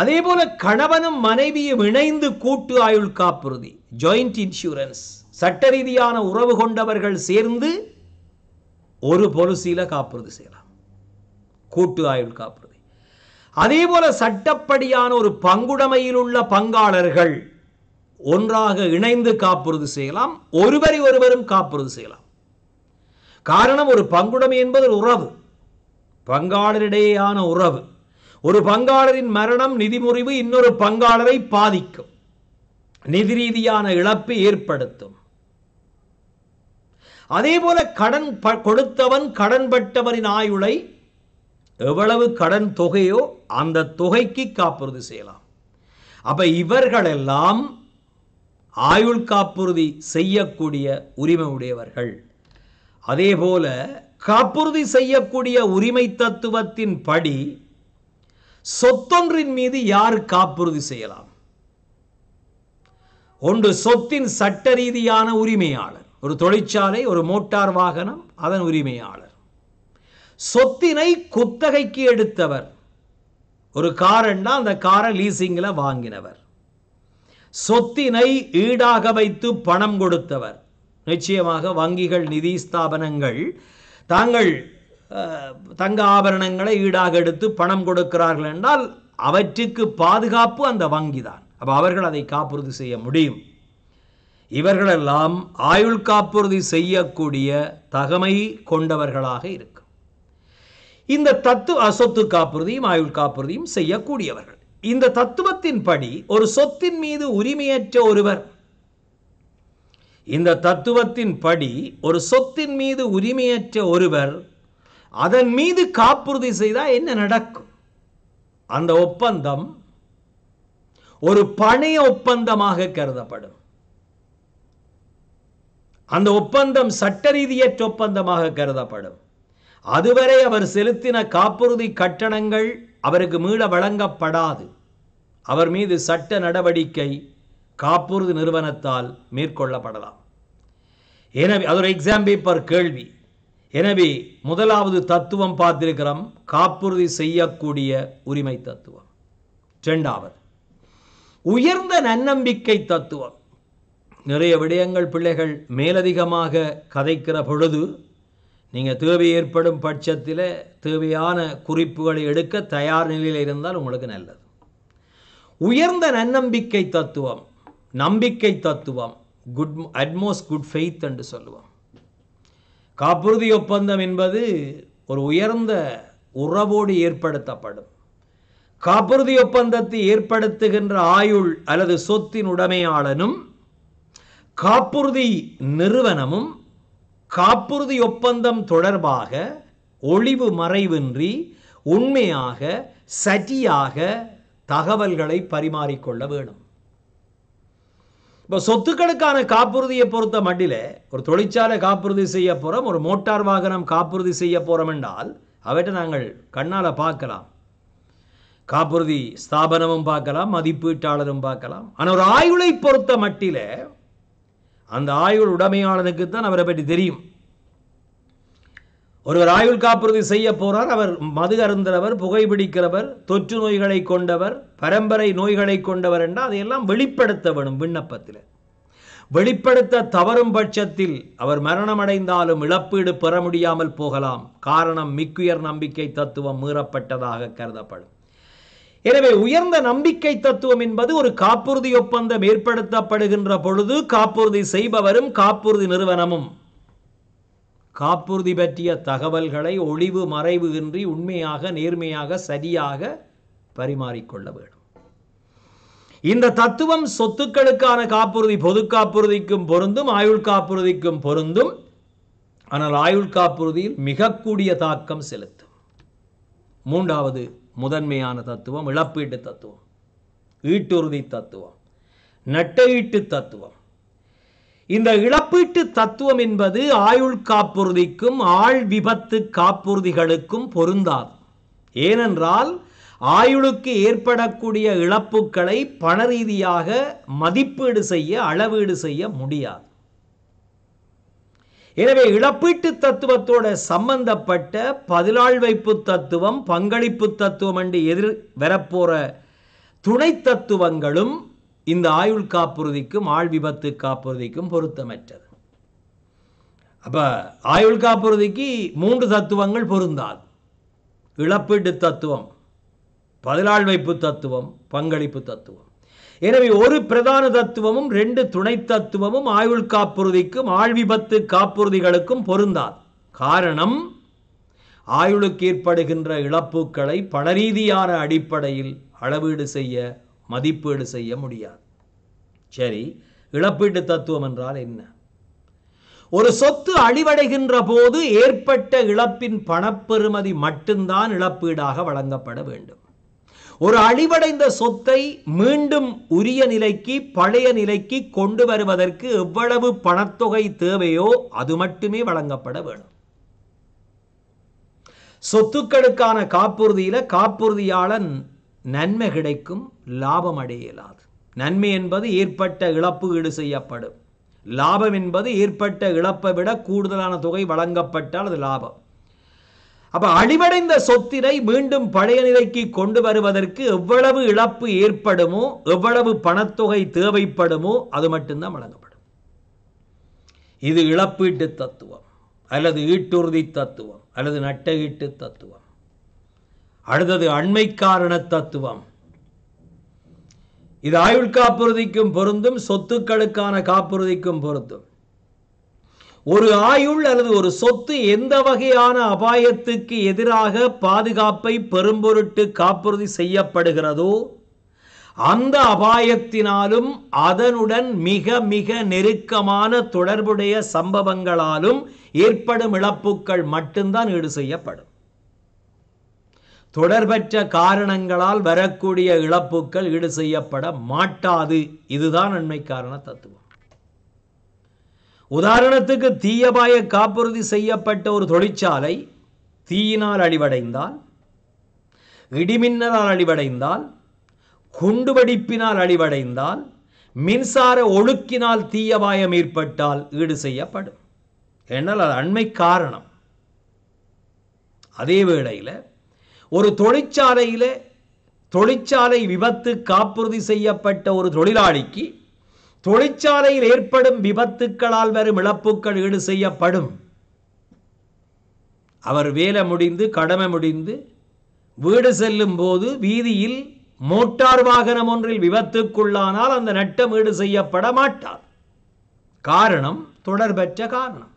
அதே போல கணவனும் மனைவியும் இணைந்து கூட்டு ஆயுள் காப்புறுதி ஜாயிண்ட் இன்சூரன்ஸ் சட்ட ரீதியான உறவு கொண்டவர்கள் சேர்ந்து ஒரு பொலிசியில காப்புறுதி செய்யலாம் கூட்டு ஆயுள் காப்புறுதி அதே போல சட்டப்படியான ஒரு பங்குடமையில் உள்ள பங்காளர்கள் ஒன்றாக இணைந்து காப்புறுதி செய்யலாம் ஒருவரை ஒருவரும் காப்புறுதி செய்யலாம் காரணம் ஒரு பங்குடைமை என்பது உறவு பங்காளரிடையேயான உறவு ஒரு பங்காளரின் மரணம் நிதி முறிவு இன்னொரு பங்காளரை பாதிக்கும் நிதி ரீதியான இழப்பு ஏற்படுத்தும் அதே போல கடன் கொடுத்தவன் கடன்பட்டவரின் ஆயுளை எவ்வளவு கடன் தொகையோ அந்த தொகைக்கு காப்புறுதி செய்யலாம் அப்ப இவர்களெல்லாம் ஆயுள் காப்புறுதி செய்யக்கூடிய உரிமை உடையவர்கள் அதேபோல காப்புறுதி செய்யக்கூடிய உரிமை தத்துவத்தின் படி சொத்தொன்றின் மீது யார் காப்புறுதி செய்யலாம் ஒன்று சொத்தின் சட்ட ரீதியான உரிமையாளர் ஒரு தொழிற்சாலை ஒரு மோட்டார் வாகனம் அதன் உரிமையாளர் சொத்தினை குத்தகைக்கு எடுத்தவர் ஒரு காரன்னா அந்த காரை லீசிங்கில் வாங்கினவர் சொத்தினை ஈடாக வைத்து பணம் கொடுத்தவர் நிச்சயமாக வங்கிகள் நிதி ஸ்தாபனங்கள் தாங்கள் தங்க ஆபரணங்களை ஈடாக எடுத்து பணம் கொடுக்கிறார்கள் என்றால் அவற்றுக்கு பாதுகாப்பு அந்த வங்கி தான் அப்போ அவர்கள் அதை காப்புறுதி செய்ய முடியும் இவர்களெல்லாம் ஆயுள் காப்புறுதி செய்யக்கூடிய தகமை கொண்டவர்களாக இருக்கும் இந்த தத்துவ சொத்து காப்புறுதியும் ஆயுள் காப்புறுதியும் செய்யக்கூடியவர்கள் இந்த தத்துவத்தின்படி ஒரு சொத்தின் மீது உரிமையற்ற ஒருவர் இந்த தத்துவத்தின் படி ஒரு சொத்தின் மீது உரிமையற்ற ஒருவர் அதன் மீது காப்புறுதி செய்தால் என்ன நடக்கும் அந்த ஒப்பந்தம் ஒரு பணைய ஒப்பந்தமாக கருதப்படும் அந்த ஒப்பந்தம் சட்ட ரீதியற்ற ஒப்பந்தமாக கருதப்படும் அதுவரை அவர் செலுத்தின காப்புறுதி கட்டணங்கள் அவருக்கு மீள வழங்கப்படாது அவர் மீது சட்ட நடவடிக்கை காப்புறுதி நிறுவனத்தால் மேற்கொள்ளப்படலாம் எனவே அது ஒரு எக்ஸாம்பிள் பர் கேள்வி எனவே முதலாவது தத்துவம் பார்த்திருக்கிறோம் காப்புறுதி செய்யக்கூடிய உரிமை தத்துவம் ரெண்டாவது உயர்ந்த நன்னம்பிக்கை தத்துவம் நிறைய விடயங்கள் பிள்ளைகள் மேலதிகமாக கதைக்கிற பொழுது நீங்கள் தேவை ஏற்படும் பட்சத்தில் தேவையான குறிப்புகளை எடுக்க தயார் நிலையில் இருந்தால் உங்களுக்கு நல்லது உயர்ந்த நன்னம்பிக்கை தத்துவம் நம்பிக்கை தத்துவம் குட் அட்மோஸ் குட் ஃபெய்த் என்று சொல்லுவோம் காப்புறுதி ஒப்பந்தம் என்பது ஒரு உயர்ந்த உறவோடு ஏற்படுத்தப்படும் காப்புறுதி ஒப்பந்தத்தை ஏற்படுத்துகின்ற ஆயுள் அல்லது சொத்தின் உடைமையாளனும் காப்புறுதி நிறுவனமும் காப்புறுதி ஒப்பந்தம் தொடர்பாக ஒளிவு மறைவின்றி உண்மையாக சரியாக தகவல்களை பரிமாறிக்கொள்ள வேண்டும் இப்போ சொத்துக்களுக்கான காப்புறுதியை பொறுத்த மட்டில் ஒரு தொழிற்சாலை காப்புறுதி செய்ய போகிறோம் ஒரு மோட்டார் வாகனம் காப்புறுதி செய்ய போகிறோம் என்றால் அவற்றை நாங்கள் கண்ணால் பார்க்கலாம் காப்புறுதி ஸ்தாபனமும் பார்க்கலாம் மதிப்பீட்டாளரும் பார்க்கலாம் ஆனால் ஒரு ஆயுளை பொறுத்த மட்டில் அந்த ஆயுள் உடமையானதுக்கு தான் அவரை பற்றி தெரியும் ஒருவர் ஆயுள் காப்புறுதி செய்ய போகிறார் அவர் மது அருந்தவர் புகைப்பிடிக்கிறவர் தொற்று நோய்களை கொண்டவர் பரம்பரை நோய்களை கொண்டவர் என்றால் அதையெல்லாம் வெளிப்படுத்த வேணும் விண்ணப்பத்தில் வெளிப்படுத்த தவறும் பட்சத்தில் அவர் மரணமடைந்தாலும் இழப்பீடு பெற முடியாமல் போகலாம் காரணம் மிக்குயர் நம்பிக்கை தத்துவம் மீறப்பட்டதாக கருதப்படும் எனவே உயர்ந்த நம்பிக்கை தத்துவம் என்பது ஒரு காப்புறுதி ஒப்பந்தம் ஏற்படுத்தப்படுகின்ற பொழுது காப்புறுதி செய்பவரும் காப்புறுதி நிறுவனமும் காப்புறுதி பற்றிய தகவல்களை ஒளிவு மறைவு இன்றி உண்மையாக நேர்மையாக சரியாக பரிமாறிக்கொள்ள வேண்டும் இந்த தத்துவம் சொத்துக்களுக்கான காப்புறுதி பொது காப்புறுதிக்கும் பொருந்தும் ஆயுள் காப்புறுதிக்கும் பொருந்தும் ஆனால் ஆயுள் காப்புறுதியில் மிகக்கூடிய தாக்கம் செலுத்தும் மூன்றாவது முதன்மையான தத்துவம் இழப்பீட்டு தத்துவம் ஈட்டுறுதி தத்துவம் நட்டையீட்டு தத்துவம் இந்த இழப்பீட்டு தத்துவம் என்பது ஆயுள் காப்புறுதிக்கும் ஆள் விபத்து காப்புறுதிகளுக்கும் பொருந்தாது ஏனென்றால் ஆயுளுக்கு ஏற்படக்கூடிய இழப்புகளை பண ரீதியாக மதிப்பீடு செய்ய அளவீடு செய்ய முடியாது எனவே இழப்பீட்டு தத்துவத்தோட சம்பந்தப்பட்ட பதிலாள் வைப்பு தத்துவம் பங்களிப்பு தத்துவம் என்று எதிர் வரப்போகிற துணை தத்துவங்களும் இந்த ஆயுள் காப்புறுதிக்கும் ஆள் விபத்து காப்புறுதிக்கும் பொருத்தமற்றது அப்ப ஆயுள் காப்புறுதிக்கு மூன்று தத்துவங்கள் பொருந்தாது இழப்பீட்டு தத்துவம் பதிலாள் வைப்பு தத்துவம் பங்களிப்பு தத்துவம் எனவே ஒரு பிரதான தத்துவமும் ரெண்டு துணை தத்துவமும் ஆயுள் காப்புறுதிக்கும் ஆழ்விபத்து காப்புறுதிகளுக்கும் பொருந்தாது காரணம் ஆயுளுக்கு ஏற்படுகின்ற இழப்புக்களை ரீதியான அடிப்படையில் அளவீடு செய்ய மதிப்பீடு செய்ய முடியாது சரி இழப்பீட்டு தத்துவம் என்றால் என்ன ஒரு சொத்து அழிவடைகின்ற போது ஏற்பட்ட இழப்பின் பணப்பெறுமதி மட்டும்தான் இழப்பீடாக வழங்கப்பட வேண்டும் ஒரு அழிவடைந்த சொத்தை மீண்டும் உரிய நிலைக்கு பழைய நிலைக்கு கொண்டு வருவதற்கு எவ்வளவு பணத்தொகை தேவையோ அது மட்டுமே வழங்கப்பட வேணும் சொத்துக்களுக்கான காப்புறுதியில காப்புறுதியாளன் நன்மை கிடைக்கும் லாபம் அடையலாது நன்மை என்பது ஏற்பட்ட இழப்பு ஈடு செய்யப்படும் லாபம் என்பது ஏற்பட்ட இழப்பை விட கூடுதலான தொகை வழங்கப்பட்டால் அது லாபம் அப்ப அழிவடைந்த சொத்தினை மீண்டும் பழைய நிலைக்கு கொண்டு வருவதற்கு எவ்வளவு இழப்பு ஏற்படுமோ எவ்வளவு பணத்தொகை தேவைப்படுமோ அது மட்டும்தான் வழங்கப்படும் இது இழப்பீட்டு தத்துவம் அல்லது ஈட்டுறுதி தத்துவம் அல்லது நட்ட ஈட்டு தத்துவம் அடுத்தது அண்மை காரண தத்துவம் இது ஆயுள் காப்புறுதிக்கும் பொருந்தும் சொத்துக்களுக்கான காப்புறுதிக்கும் பொருந்தும் ஒரு ஆயுள் அல்லது ஒரு சொத்து எந்த வகையான அபாயத்துக்கு எதிராக பாதுகாப்பை பெரும்பொருட்டு காப்புறுதி செய்யப்படுகிறதோ அந்த அபாயத்தினாலும் அதனுடன் மிக மிக நெருக்கமான தொடர்புடைய சம்பவங்களாலும் ஏற்படும் இழப்புக்கள் மட்டும்தான் ஈடு செய்யப்படும் தொடர்பற்ற காரணங்களால் வரக்கூடிய இழப்புக்கள் ஈடு செய்யப்பட மாட்டாது இதுதான் காரண தத்துவம் உதாரணத்துக்கு தீயபாய காப்புறுதி செய்யப்பட்ட ஒரு தொழிற்சாலை தீயினால் அழிவடைந்தால் இடிமின்னலால் அழிவடைந்தால் குண்டுவெடிப்பினால் அழிவடைந்தால் மின்சார ஒழுக்கினால் தீயபாயம் ஏற்பட்டால் ஈடு செய்யப்படும் என்னால் அது அண்மை காரணம் அதே வேளையில் ஒரு தொழிற்சாலையில் தொழிற்சாலை விபத்து காப்புறுதி செய்யப்பட்ட ஒரு தொழிலாளிக்கு தொழிற்சாலையில் ஏற்படும் விபத்துக்களால் வரும் இழப்புக்கள் ஈடு செய்யப்படும் அவர் வேலை முடிந்து கடமை முடிந்து வீடு செல்லும் போது வீதியில் மோட்டார் வாகனம் ஒன்றில் விபத்துக்குள்ளானால் அந்த நட்டம் ஈடு செய்யப்பட மாட்டார் காரணம் தொடர்பற்ற காரணம்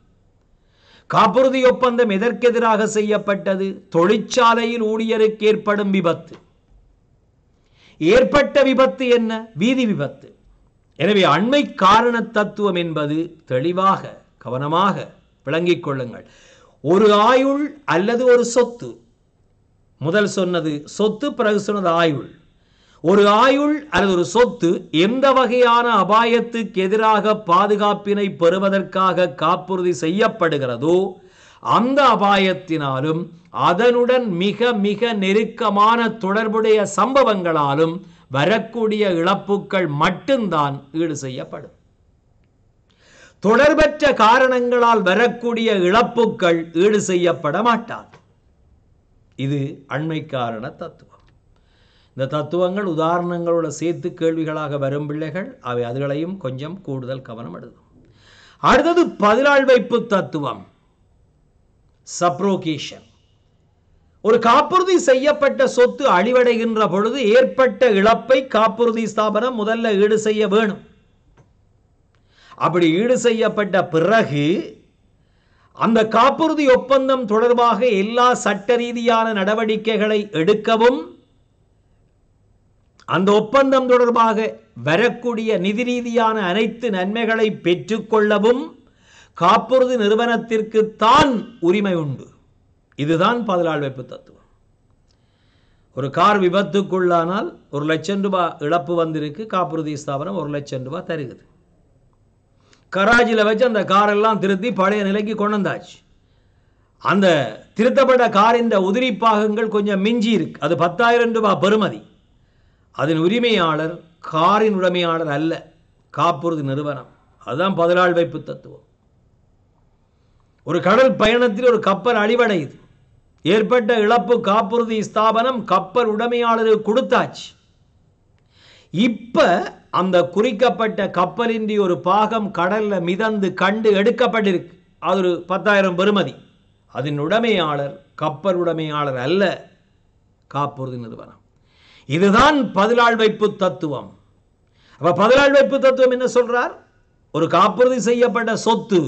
காப்புறுதி ஒப்பந்தம் எதற்கெதிராக செய்யப்பட்டது தொழிற்சாலையில் ஊழியருக்கு ஏற்படும் விபத்து ஏற்பட்ட விபத்து என்ன வீதி விபத்து எனவே அண்மை காரண தத்துவம் என்பது தெளிவாக கவனமாக விளங்கிக் கொள்ளுங்கள் ஒரு ஆயுள் அல்லது ஒரு சொத்து முதல் சொன்னது சொத்து பிறகு சொன்னது ஆயுள் ஒரு ஆயுள் அல்லது ஒரு சொத்து எந்த வகையான அபாயத்துக்கு எதிராக பாதுகாப்பினை பெறுவதற்காக காப்புறுதி செய்யப்படுகிறதோ அந்த அபாயத்தினாலும் அதனுடன் மிக மிக நெருக்கமான தொடர்புடைய சம்பவங்களாலும் வரக்கூடிய இழப்புகள் மட்டும்தான் ஈடு செய்யப்படும் தொடர்பற்ற காரணங்களால் வரக்கூடிய இழப்புகள் ஈடு செய்யப்பட மாட்டார் இது அண்மை காரண தத்துவம் இந்த தத்துவங்கள் உதாரணங்களோட சேர்த்து கேள்விகளாக வரும் பிள்ளைகள் அவை அதுகளையும் கொஞ்சம் கூடுதல் கவனம் எடுக்கும் அடுத்தது பதிலாள் வைப்பு தத்துவம் சப்ரோகேஷன் ஒரு காப்புறுதி செய்யப்பட்ட சொத்து அழிவடைகின்ற பொழுது ஏற்பட்ட இழப்பை காப்புறுதி ஸ்தாபனம் முதல்ல ஈடு செய்ய வேணும் அப்படி ஈடு செய்யப்பட்ட பிறகு அந்த காப்புறுதி ஒப்பந்தம் தொடர்பாக எல்லா சட்ட ரீதியான நடவடிக்கைகளை எடுக்கவும் அந்த ஒப்பந்தம் தொடர்பாக வரக்கூடிய நிதி ரீதியான அனைத்து நன்மைகளை பெற்றுக்கொள்ளவும் காப்புறுதி நிறுவனத்திற்கு தான் உரிமை உண்டு இதுதான் பதிலாள் வைப்பு தத்துவம் ஒரு கார் விபத்துக்குள்ளானால் ஒரு லட்சம் ரூபாய் இழப்பு வந்திருக்கு காப்புறுதி ஸ்தாபனம் ஒரு லட்சம் ரூபாய் தருகுது கராஜியில் வச்சு அந்த காரெல்லாம் திருத்தி பழைய நிலைக்கு கொண்டு வந்தாச்சு அந்த திருத்தப்பட்ட காரின் உதிரி பாகங்கள் கொஞ்சம் மிஞ்சி இருக்கு அது பத்தாயிரம் ரூபாய் பெறுமதி அதன் உரிமையாளர் காரின் உடைமையாளர் அல்ல காப்புறுதி நிறுவனம் அதுதான் பதிலாள் வைப்பு தத்துவம் ஒரு கடல் பயணத்தில் ஒரு கப்பல் அழிவடையுது ஏற்பட்ட இழப்பு காப்புறுதி ஸ்தாபனம் கப்பல் உடைமையாளருக்கு கொடுத்தாச்சு இப்ப அந்த குறிக்கப்பட்ட கப்பலின்றி ஒரு பாகம் கடல்ல மிதந்து கண்டு எடுக்கப்பட்டிருக்கு அது ஒரு பத்தாயிரம் பெறுமதி அதன் உடைமையாளர் கப்பல் உடைமையாளர் அல்ல காப்புறுதி நிறுவனம் இதுதான் பதிலாள் வைப்பு தத்துவம் அப்ப பதிலாள் வைப்பு தத்துவம் என்ன சொல்றார் ஒரு காப்புறுதி செய்யப்பட்ட சொத்து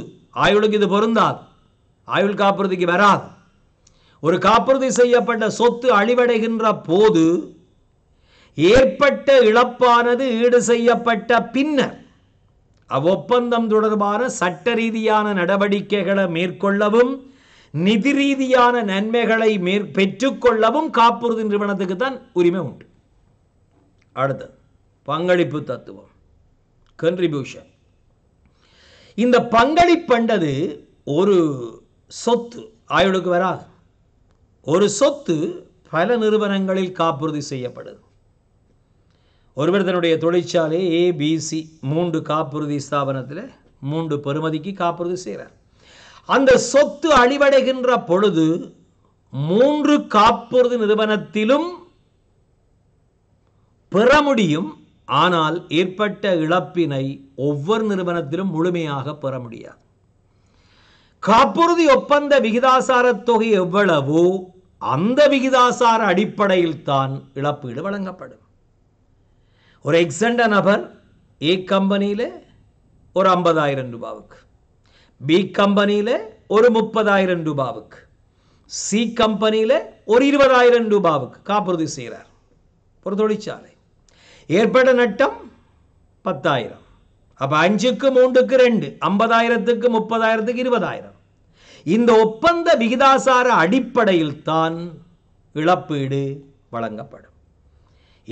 ஆயுளுக்கு இது பொருந்தாது ஆயுள் காப்புறுதிக்கு வராது ஒரு காப்புறுதி செய்யப்பட்ட சொத்து அழிவடைகின்ற போது ஏற்பட்ட இழப்பானது ஈடு செய்யப்பட்ட பின்னர் அவ்வொப்பந்தம் தொடர்பான சட்ட ரீதியான நடவடிக்கைகளை மேற்கொள்ளவும் நிதி ரீதியான நன்மைகளை மேற் பெற்றுக்கொள்ளவும் காப்புறுதி நிறுவனத்துக்கு தான் உரிமை உண்டு அடுத்தது பங்களிப்பு தத்துவம் கன்ட்ரிபியூஷன் இந்த பங்களிப்பண்டது ஒரு சொத்து ஆயுளுக்கு வராது ஒரு சொத்து பல நிறுவனங்களில் காப்புறுதி செய்யப்படுது ஒருவர் தன்னுடைய தொழிற்சாலை ஏபிசி மூன்று காப்புறுதி ஸ்தாபனத்தில் மூன்று பெறுமதிக்கு காப்புறுதி செய்கிறார் அந்த சொத்து அழிவடைகின்ற பொழுது மூன்று காப்புறுதி நிறுவனத்திலும் பெற முடியும் ஆனால் ஏற்பட்ட இழப்பினை ஒவ்வொரு நிறுவனத்திலும் முழுமையாக பெற முடியாது காப்புறுதி ஒப்பந்த விகிதாசார தொகை எவ்வளவோ அந்த விகிதாசார அடிப்படையில் தான் இழப்பீடு வழங்கப்படும் ஒரு எக்ஸண்ட நபர் ஏ கம்பெனியில் ஒரு ஐம்பதாயிரம் ரூபாவுக்கு பி கம்பெனியில் ஒரு முப்பதாயிரம் ரூபாவுக்கு சி கம்பெனியில் ஒரு இருபதாயிரம் ரூபாவுக்கு காப்புறுதி செய்கிறார் ஒரு தொழிற்சாலை ஏற்பட்ட நட்டம் பத்தாயிரம் அப்போ அஞ்சுக்கு மூன்றுக்கு ரெண்டு ஐம்பதாயிரத்துக்கு முப்பதாயிரத்துக்கு இருபதாயிரம் இந்த ஒப்பந்த விகிதாசார அடிப்படையில் தான் இழப்பீடு வழங்கப்படும்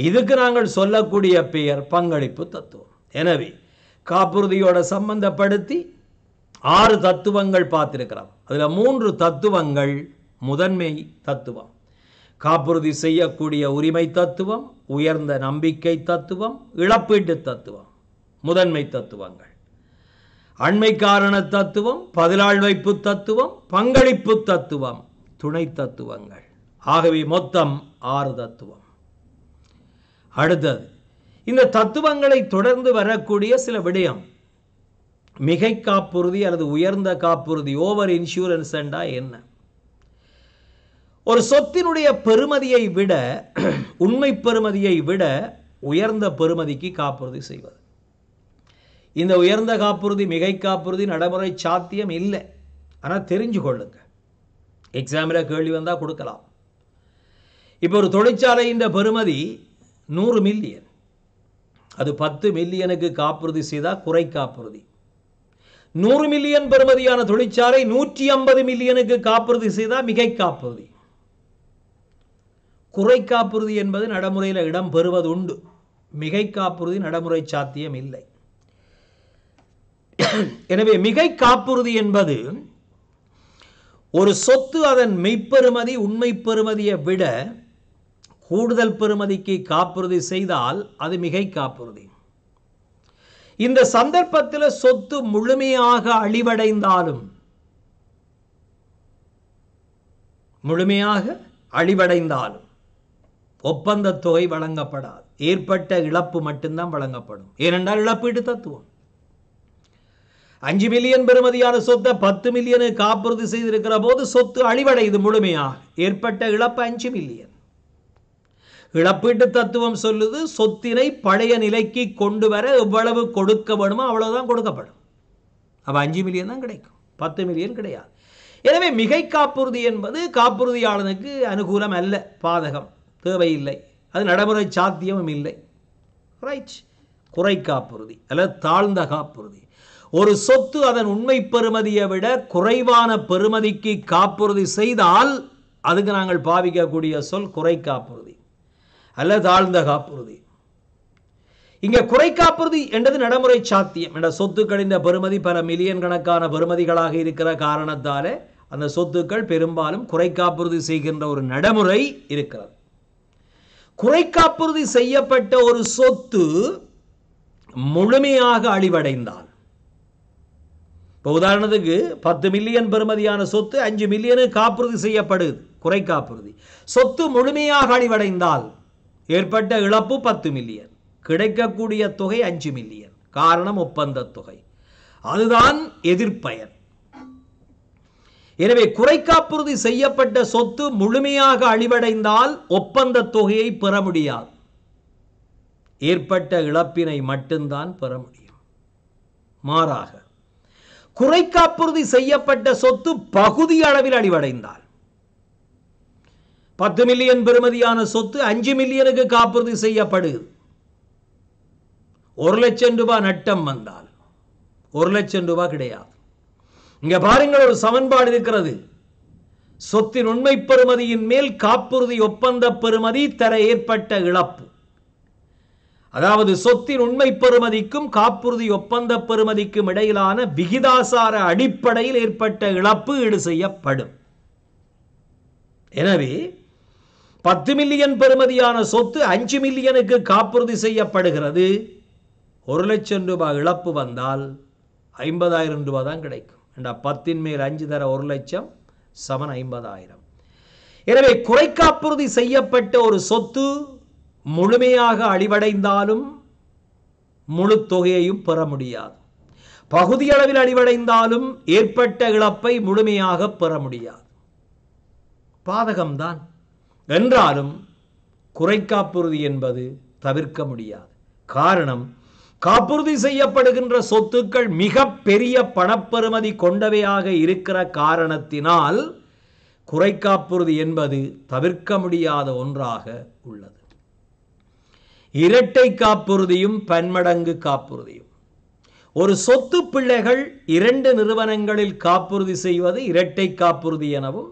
இதுக்கு நாங்கள் சொல்லக்கூடிய பெயர் பங்களிப்பு தத்துவம் எனவே காப்புறுதியோட சம்பந்தப்படுத்தி ஆறு தத்துவங்கள் பார்த்துருக்கிறோம் அதில் மூன்று தத்துவங்கள் முதன்மை தத்துவம் காப்புறுதி செய்யக்கூடிய உரிமை தத்துவம் உயர்ந்த நம்பிக்கை தத்துவம் இழப்பீட்டு தத்துவம் முதன்மை தத்துவங்கள் அண்மை காரண தத்துவம் பதிலாள் வைப்பு தத்துவம் பங்களிப்பு தத்துவம் துணை தத்துவங்கள் ஆகவே மொத்தம் ஆறு தத்துவம் அடுத்தது இந்த தத்துவங்களை தொடர்ந்து வரக்கூடிய சில விடயம் மிகை காப்புறுதி அல்லது உயர்ந்த காப்புறுதி ஓவர் இன்சூரன்ஸ் என்ன ஒரு சொத்தினுடைய பெருமதியை விட உண்மை பெருமதியை விட உயர்ந்த பெருமதிக்கு காப்புறுதி செய்வது இந்த உயர்ந்த காப்புறுதி மிகை காப்புறுதி நடைமுறை சாத்தியம் இல்லை ஆனால் தெரிஞ்சு கொள்ளுங்க எக்ஸாமில் கேள்வி வந்தால் கொடுக்கலாம் இப்போ ஒரு தொழிற்சாலையின் பெறுமதி நூறு மில்லியன் அது பத்து மில்லியனுக்கு காப்புறுதி செய்தால் குறை காப்புறுதி நூறு மில்லியன் பெறுமதியான தொழிற்சாலை நூற்றி ஐம்பது மில்லியனுக்கு காப்புறுதி செய்தால் மிகை காப்புறுதி குறை காப்புறுதி என்பது நடைமுறையில் இடம் பெறுவது உண்டு மிகை காப்புறுதி நடைமுறை சாத்தியம் இல்லை எனவே மிகை காப்புறுதி என்பது ஒரு சொத்து அதன் மெய்ப்பெருமதி உண்மை பெறுமதியை விட கூடுதல் பெறுமதிக்கு காப்புறுதி செய்தால் அது மிகை காப்புறுதி இந்த சந்தர்ப்பத்தில் சொத்து முழுமையாக அழிவடைந்தாலும் முழுமையாக அழிவடைந்தாலும் ஒப்பந்த தொகை வழங்கப்படாது ஏற்பட்ட இழப்பு மட்டும்தான் வழங்கப்படும் ஏனென்றால் இழப்பீட்டு தத்துவம் அஞ்சு மில்லியன் பெறுமதியான சொத்தை பத்து மில்லியனு காப்புறுதி செய்திருக்கிற போது சொத்து அழிவடையுது முழுமையா ஏற்பட்ட இழப்பு அஞ்சு மில்லியன் இழப்பீட்டு தத்துவம் சொல்லுது சொத்தினை பழைய நிலைக்கு கொண்டு வர எவ்வளவு கொடுக்க வேணுமோ அவ்வளவுதான் கொடுக்கப்படும் அப்போ அஞ்சு மில்லியன் தான் கிடைக்கும் பத்து மில்லியன் கிடையாது எனவே மிகை காப்புறுதி என்பது காப்புறுதியாளனுக்கு அனுகூலம் அல்ல பாதகம் தேவையில்லை அது நடைமுறை சாத்தியமும் இல்லை ரைட் குறை காப்புறுதி அல்லது தாழ்ந்த காப்புறுதி ஒரு சொத்து அதன் உண்மை பெறுமதியை விட குறைவான பெறுமதிக்கு காப்புறுதி செய்தால் அதுக்கு நாங்கள் பாவிக்கக்கூடிய சொல் குறை காப்புறுதி அல்ல தாழ்ந்த காப்புறுதி இங்கே குறை காப்புறுதி என்றது நடைமுறை சாத்தியம் என்ற சொத்துக்களின் பெறுமதி பல மில்லியன் கணக்கான பெறுமதிகளாக இருக்கிற காரணத்தாலே அந்த சொத்துக்கள் பெரும்பாலும் குறை காப்புறுதி செய்கின்ற ஒரு நடைமுறை இருக்கிறது குறை காப்புறுதி செய்யப்பட்ட ஒரு சொத்து முழுமையாக அழிவடைந்தால் இப்போ உதாரணத்துக்கு பத்து மில்லியன் பெறுமதியான சொத்து அஞ்சு மில்லியனு காப்புறுதி செய்யப்படுது குறை காப்புறுதி சொத்து முழுமையாக அழிவடைந்தால் ஏற்பட்ட இழப்பு பத்து மில்லியன் கிடைக்கக்கூடிய தொகை அஞ்சு மில்லியன் காரணம் ஒப்பந்த தொகை அதுதான் எதிர்ப்பயன் எனவே குறை காப்புறுதி செய்யப்பட்ட சொத்து முழுமையாக அழிவடைந்தால் ஒப்பந்த தொகையை பெற முடியாது ஏற்பட்ட இழப்பினை மட்டும்தான் பெற முடியும் மாறாக குறை காப்புறுதி செய்யப்பட்ட சொத்து பகுதி அளவில் அழிவடைந்தால் பத்து மில்லியன் பெறுமதியான சொத்து அஞ்சு மில்லியனுக்கு காப்புறுதி செய்யப்படுது ஒரு லட்சம் ரூபாய் நட்டம் வந்தால் ஒரு லட்சம் ரூபாய் கிடையாது இங்க பாருங்கள் ஒரு சமன்பாடு இருக்கிறது சொத்தின் உண்மை பெறுமதியின் மேல் காப்புறுதி ஒப்பந்த பெறுமதி தர ஏற்பட்ட இழப்பு அதாவது சொத்தின் உண்மை பெறுமதிக்கும் காப்புறுதி ஒப்பந்த பெறுமதிக்கும் இடையிலான விகிதாசார அடிப்படையில் ஏற்பட்ட இழப்பு ஈடு செய்யப்படும் எனவே பத்து மில்லியன் பெறுமதியான சொத்து அஞ்சு மில்லியனுக்கு காப்புறுதி செய்யப்படுகிறது ஒரு லட்சம் ரூபாய் இழப்பு வந்தால் ஐம்பதாயிரம் ரூபாய் தான் கிடைக்கும் ஏண்டா பத்தின் மேல் அஞ்சு தர ஒரு லட்சம் சமன் ஐம்பதாயிரம் எனவே குறை காப்புறுதி செய்யப்பட்ட ஒரு சொத்து முழுமையாக அழிவடைந்தாலும் முழு தொகையையும் பெற முடியாது பகுதியளவில் அழிவடைந்தாலும் ஏற்பட்ட இழப்பை முழுமையாக பெற முடியாது பாதகம்தான் என்றாலும் குறைக்காப்புறுதி என்பது தவிர்க்க முடியாது காரணம் காப்புறுதி செய்யப்படுகின்ற சொத்துக்கள் மிக பெரிய பணப்பெறுமதி கொண்டவையாக இருக்கிற காரணத்தினால் குறைக்காப்புறுதி என்பது தவிர்க்க முடியாத ஒன்றாக உள்ளது இரட்டை காப்புறுதியும் பன்மடங்கு காப்புறுதியும் ஒரு சொத்து பிள்ளைகள் இரண்டு நிறுவனங்களில் காப்புறுதி செய்வது இரட்டை காப்புறுதி எனவும்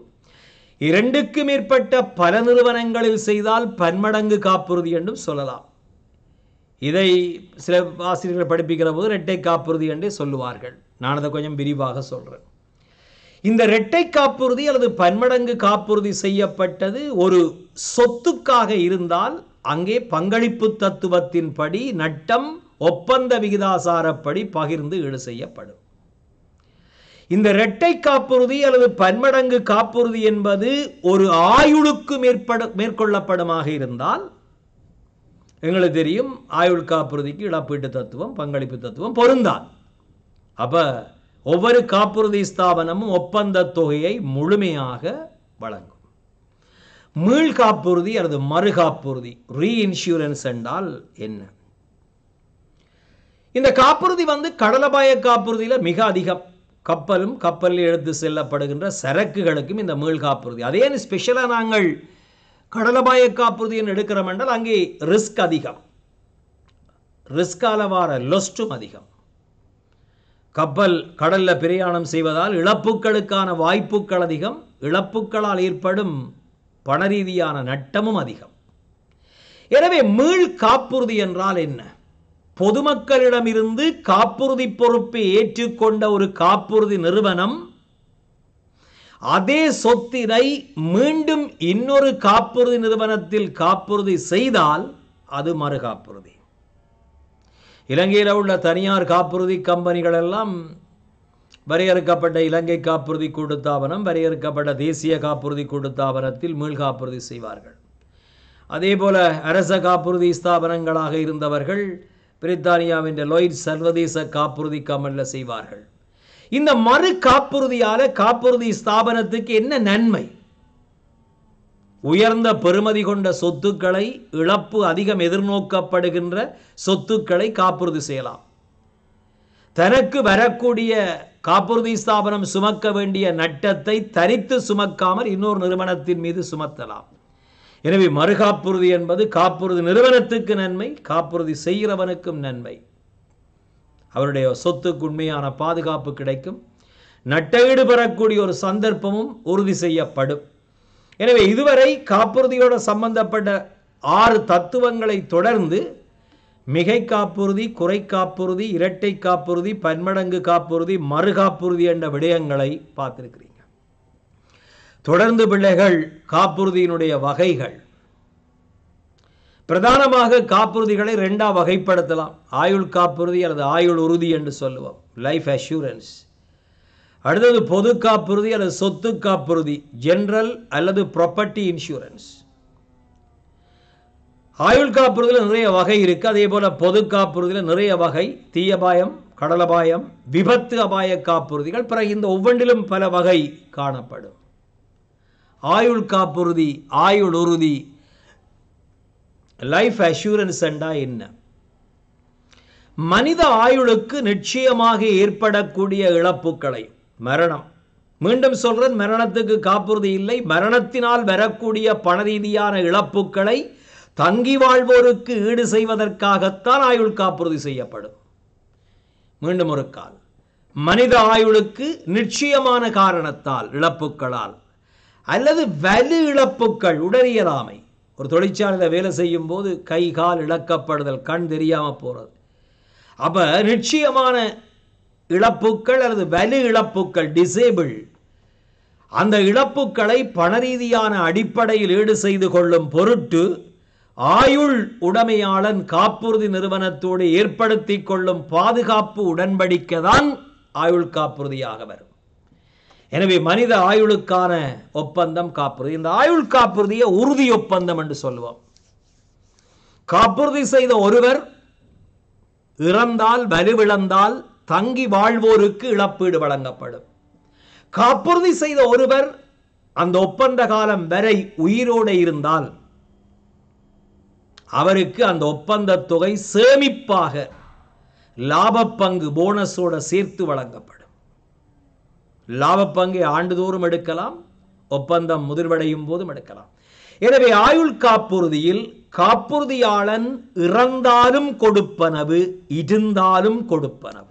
இரண்டுக்கு மேற்பட்ட பல நிறுவனங்களில் செய்தால் பன்மடங்கு காப்புறுதி என்றும் சொல்லலாம் இதை சில ஆசிரியர்கள் படிப்பிக்கிற போது இரட்டை காப்புறுதி என்றே சொல்லுவார்கள் நான் அதை கொஞ்சம் விரிவாக சொல்கிறேன் இந்த இரட்டை காப்புறுதி அல்லது பன்மடங்கு காப்புறுதி செய்யப்பட்டது ஒரு சொத்துக்காக இருந்தால் அங்கே பங்களிப்பு தத்துவத்தின்படி நட்டம் ஒப்பந்த விகிதாசாரப்படி பகிர்ந்து ஈடு செய்யப்படும் இந்த இரட்டை காப்புறுதி அல்லது பன்மடங்கு காப்புறுதி என்பது ஒரு ஆயுளுக்கு மேற்பட மேற்கொள்ளப்படுமாக இருந்தால் எங்களுக்கு தெரியும் ஆயுள் காப்புறுதிக்கு இழப்பீட்டு தத்துவம் பங்களிப்பு தத்துவம் பொருந்தால் அப்ப ஒவ்வொரு காப்புறுதி ஸ்தாபனமும் ஒப்பந்த தொகையை முழுமையாக வழங்கும் காப்புறுதி அல்லது மறுகாப்புறுதி ரீஇன்சூரன்ஸ் என்றால் என்ன இந்த காப்புறுதி வந்து கடலபாய காப்புறுதியில் மிக அதிகம் கப்பலும் கப்பலில் எடுத்து செல்லப்படுகின்ற சரக்குகளுக்கும் இந்த மீள் காப்புறுதி அதே ஸ்பெஷலாக நாங்கள் கடலபாய காப்புறுதின்னு எடுக்கிறோம் என்றால் அங்கே ரிஸ்க் அதிகம் ரிஸ்கால வார லொஸ்டும் அதிகம் கப்பல் கடலில் பிரயாணம் செய்வதால் இழப்புகளுக்கான வாய்ப்புகள் அதிகம் இழப்புகளால் ஏற்படும் பண ரீதியான நட்டமும் அதிகம் எனவே மீள் காப்புறுதி என்றால் என்ன பொதுமக்களிடமிருந்து காப்புறுதி பொறுப்பை ஏற்றுக்கொண்ட ஒரு காப்புறுதி நிறுவனம் அதே சொத்தினை மீண்டும் இன்னொரு காப்புறுதி நிறுவனத்தில் காப்புறுதி செய்தால் அது மறு காப்புறுதி இலங்கையில் உள்ள தனியார் காப்புறுதி கம்பெனிகள் எல்லாம் வரையறுக்கப்பட்ட இலங்கை காப்புறுதி கூட்டுத்தாபனம் வரையறுக்கப்பட்ட தேசிய காப்புறுதி கூட்டுத்தாபனத்தில் மீள் காப்புறுதி செய்வார்கள் அதேபோல அரச காப்புறுதி ஸ்தாபனங்களாக இருந்தவர்கள் பிரித்தானியாவின் லொயிட் சர்வதேச காப்புறுதி கமல்ல செய்வார்கள் இந்த மறு காப்புறுதியால காப்புறுதி ஸ்தாபனத்துக்கு என்ன நன்மை உயர்ந்த பெருமதி கொண்ட சொத்துக்களை இழப்பு அதிகம் எதிர்நோக்கப்படுகின்ற சொத்துக்களை காப்புறுதி செய்யலாம் தனக்கு வரக்கூடிய காப்புறுதி ஸ்தாபனம் சுமக்க வேண்டிய நட்டத்தை தனித்து சுமக்காமல் இன்னொரு நிறுவனத்தின் மீது சுமத்தலாம் எனவே மறுகாப்புறுதி என்பது காப்புறுதி நிறுவனத்துக்கு நன்மை காப்புறுதி செய்கிறவனுக்கும் நன்மை அவருடைய சொத்துக்கு உண்மையான பாதுகாப்பு கிடைக்கும் நட்டஈடு பெறக்கூடிய ஒரு சந்தர்ப்பமும் உறுதி செய்யப்படும் எனவே இதுவரை காப்புறுதியோடு சம்பந்தப்பட்ட ஆறு தத்துவங்களை தொடர்ந்து மிகை காப்புறுதி குறை காப்புறுதி இரட்டை காப்புறுதி பன்மடங்கு காப்புறுதி மறு காப்புறுதி என்ற விடயங்களை பார்த்துருக்கிறீங்க தொடர்ந்து பிள்ளைகள் காப்புறுதியினுடைய வகைகள் பிரதானமாக காப்புறுதிகளை ரெண்டாக வகைப்படுத்தலாம் ஆயுள் காப்புறுதி அல்லது ஆயுள் உறுதி என்று சொல்லுவோம் லைஃப் அஷூரன்ஸ் அடுத்தது பொது காப்புறுதி அல்லது சொத்து காப்புறுதி ஜென்ரல் அல்லது ப்ராப்பர்ட்டி இன்சூரன்ஸ் ஆயுள் காப்புறுதியில் நிறைய வகை இருக்குது அதே போல் பொது காப்புறுதியில் நிறைய வகை தீயபாயம் கடலபாயம் விபத்து அபாய காப்புறுதிகள் பிறகு இந்த ஒவ்வொன்றிலும் பல வகை காணப்படும் ஆயுள் காப்புறுதி ஆயுள் உறுதி லைஃப் அஷூரன்ஸ் என்றா என்ன மனித ஆயுளுக்கு நிச்சயமாக ஏற்படக்கூடிய இழப்புக்களை மரணம் மீண்டும் சொல்றது மரணத்துக்கு காப்புறுதி இல்லை மரணத்தினால் வரக்கூடிய ரீதியான இழப்புக்களை தங்கி வாழ்வோருக்கு ஈடு செய்வதற்காகத்தான் ஆயுள் காப்புறுதி செய்யப்படும் மீண்டும் ஒரு கால் மனித ஆயுளுக்கு நிச்சயமான காரணத்தால் இழப்புக்களால் அல்லது வலு இழப்புக்கள் உடறியலாமை ஒரு தொழிற்சாலையில் வேலை செய்யும் போது கை கால் இழக்கப்படுதல் கண் தெரியாமல் போகிறது அப்போ நிச்சயமான இழப்புக்கள் அல்லது வலு இழப்புக்கள் டிசேபிள் அந்த இழப்புக்களை பண ரீதியான அடிப்படையில் ஈடு செய்து கொள்ளும் பொருட்டு ஆயுள் உடைமையாளன் காப்புறுதி நிறுவனத்தோடு ஏற்படுத்தி கொள்ளும் பாதுகாப்பு உடன்படிக்கைதான் தான் ஆயுள் காப்புறுதியாக வரும் எனவே மனித ஆயுளுக்கான ஒப்பந்தம் காப்புறுதி இந்த ஆயுள் காப்புறுதியை உறுதி ஒப்பந்தம் என்று சொல்லுவோம் காப்புறுதி செய்த ஒருவர் இறந்தால் வலுவிழந்தால் தங்கி வாழ்வோருக்கு இழப்பீடு வழங்கப்படும் காப்புறுதி செய்த ஒருவர் அந்த ஒப்பந்த காலம் வரை உயிரோடு இருந்தால் அவருக்கு அந்த ஒப்பந்த தொகை சேமிப்பாக லாபப்பங்கு போனஸோட சேர்த்து வழங்கப்படும் லாப பங்கை ஆண்டுதோறும் எடுக்கலாம் ஒப்பந்தம் முதிர்வடையும் போதும் எடுக்கலாம் எனவே ஆயுள் காப்புறுதியில் காப்புறுதியாளன் இறந்தாலும் கொடுப்பனவு இருந்தாலும் கொடுப்பனவு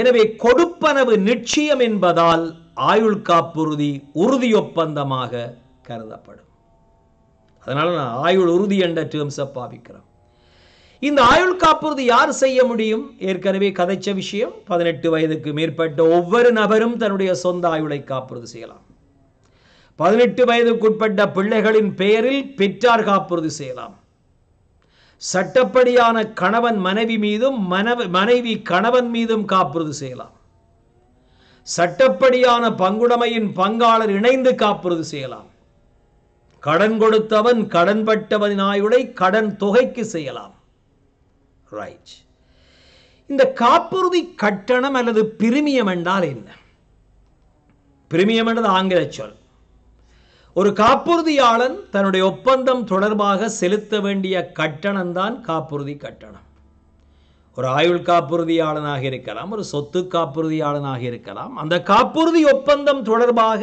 எனவே கொடுப்பனவு நிச்சயம் என்பதால் ஆயுள் காப்புறுதி உறுதி ஒப்பந்தமாக கருதப்படும் அதனால் நான் ஆயுள் உறுதி என்ற டேர்ம்ஸை பாவிக்கிறேன் இந்த ஆயுள் காப்புறுதி யார் செய்ய முடியும் ஏற்கனவே கதைச்ச விஷயம் பதினெட்டு வயதுக்கு மேற்பட்ட ஒவ்வொரு நபரும் தன்னுடைய சொந்த ஆயுளை காப்புறுதி செய்யலாம் பதினெட்டு வயதுக்குட்பட்ட பிள்ளைகளின் பெயரில் பெற்றார் காப்புறுதி செய்யலாம் சட்டப்படியான கணவன் மனைவி மீதும் மனைவி கணவன் மீதும் காப்புறுதி செய்யலாம் சட்டப்படியான பங்குடமையின் பங்காளர் இணைந்து காப்புறுதி செய்யலாம் கடன் கொடுத்தவன் கடன்பட்டவனின் ஆயுளை கடன் தொகைக்கு செய்யலாம் ரைட் இந்த காப்புறுதி கட்டணம் அல்லது பிரிமியம் என்றால் என்ன பிரிமியம் என்றது ஆங்கில சொல் ஒரு காப்புறுதியாளன் தன்னுடைய ஒப்பந்தம் தொடர்பாக செலுத்த வேண்டிய கட்டணம் தான் காப்புறுதி கட்டணம் ஒரு ஆயுள் காப்புறுதியாளனாக இருக்கலாம் ஒரு சொத்து காப்புறுதியாளனாக இருக்கலாம் அந்த காப்புறுதி ஒப்பந்தம் தொடர்பாக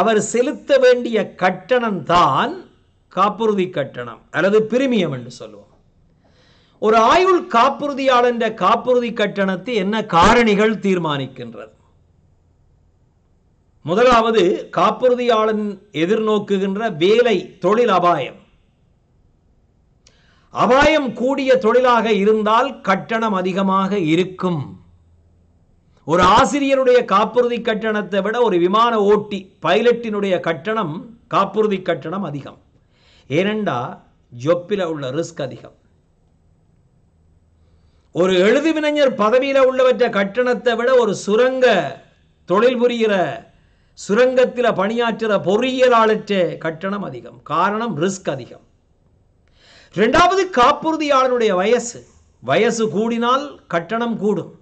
அவர் செலுத்த வேண்டிய கட்டணம் தான் காப்புறுதி கட்டணம் அல்லது பிரிமியம் என்று சொல்லுவோம் ஒரு ஆயுள் காப்புறுதியாளர் என்ற காப்புறுதி கட்டணத்தை என்ன காரணிகள் தீர்மானிக்கின்றது முதலாவது காப்புறுதியாளன் எதிர்நோக்குகின்ற வேலை தொழில் அபாயம் அபாயம் கூடிய தொழிலாக இருந்தால் கட்டணம் அதிகமாக இருக்கும் ஒரு ஆசிரியருடைய காப்புறுதி கட்டணத்தை விட ஒரு விமான ஓட்டி பைலட்டினுடைய கட்டணம் காப்புறுதி கட்டணம் அதிகம் ஏனெண்டா ஜொப்பில் உள்ள ரிஸ்க் அதிகம் ஒரு விளைஞர் பதவியில் உள்ளவற்ற கட்டணத்தை விட ஒரு சுரங்க தொழில் புரிகிற சுரங்கத்தில் பணியாற்றுகிற பொறியியலாளற்ற கட்டணம் அதிகம் காரணம் ரிஸ்க் அதிகம் ரெண்டாவது காப்புறுதியாளனுடைய வயசு வயசு கூடினால் கட்டணம் கூடும்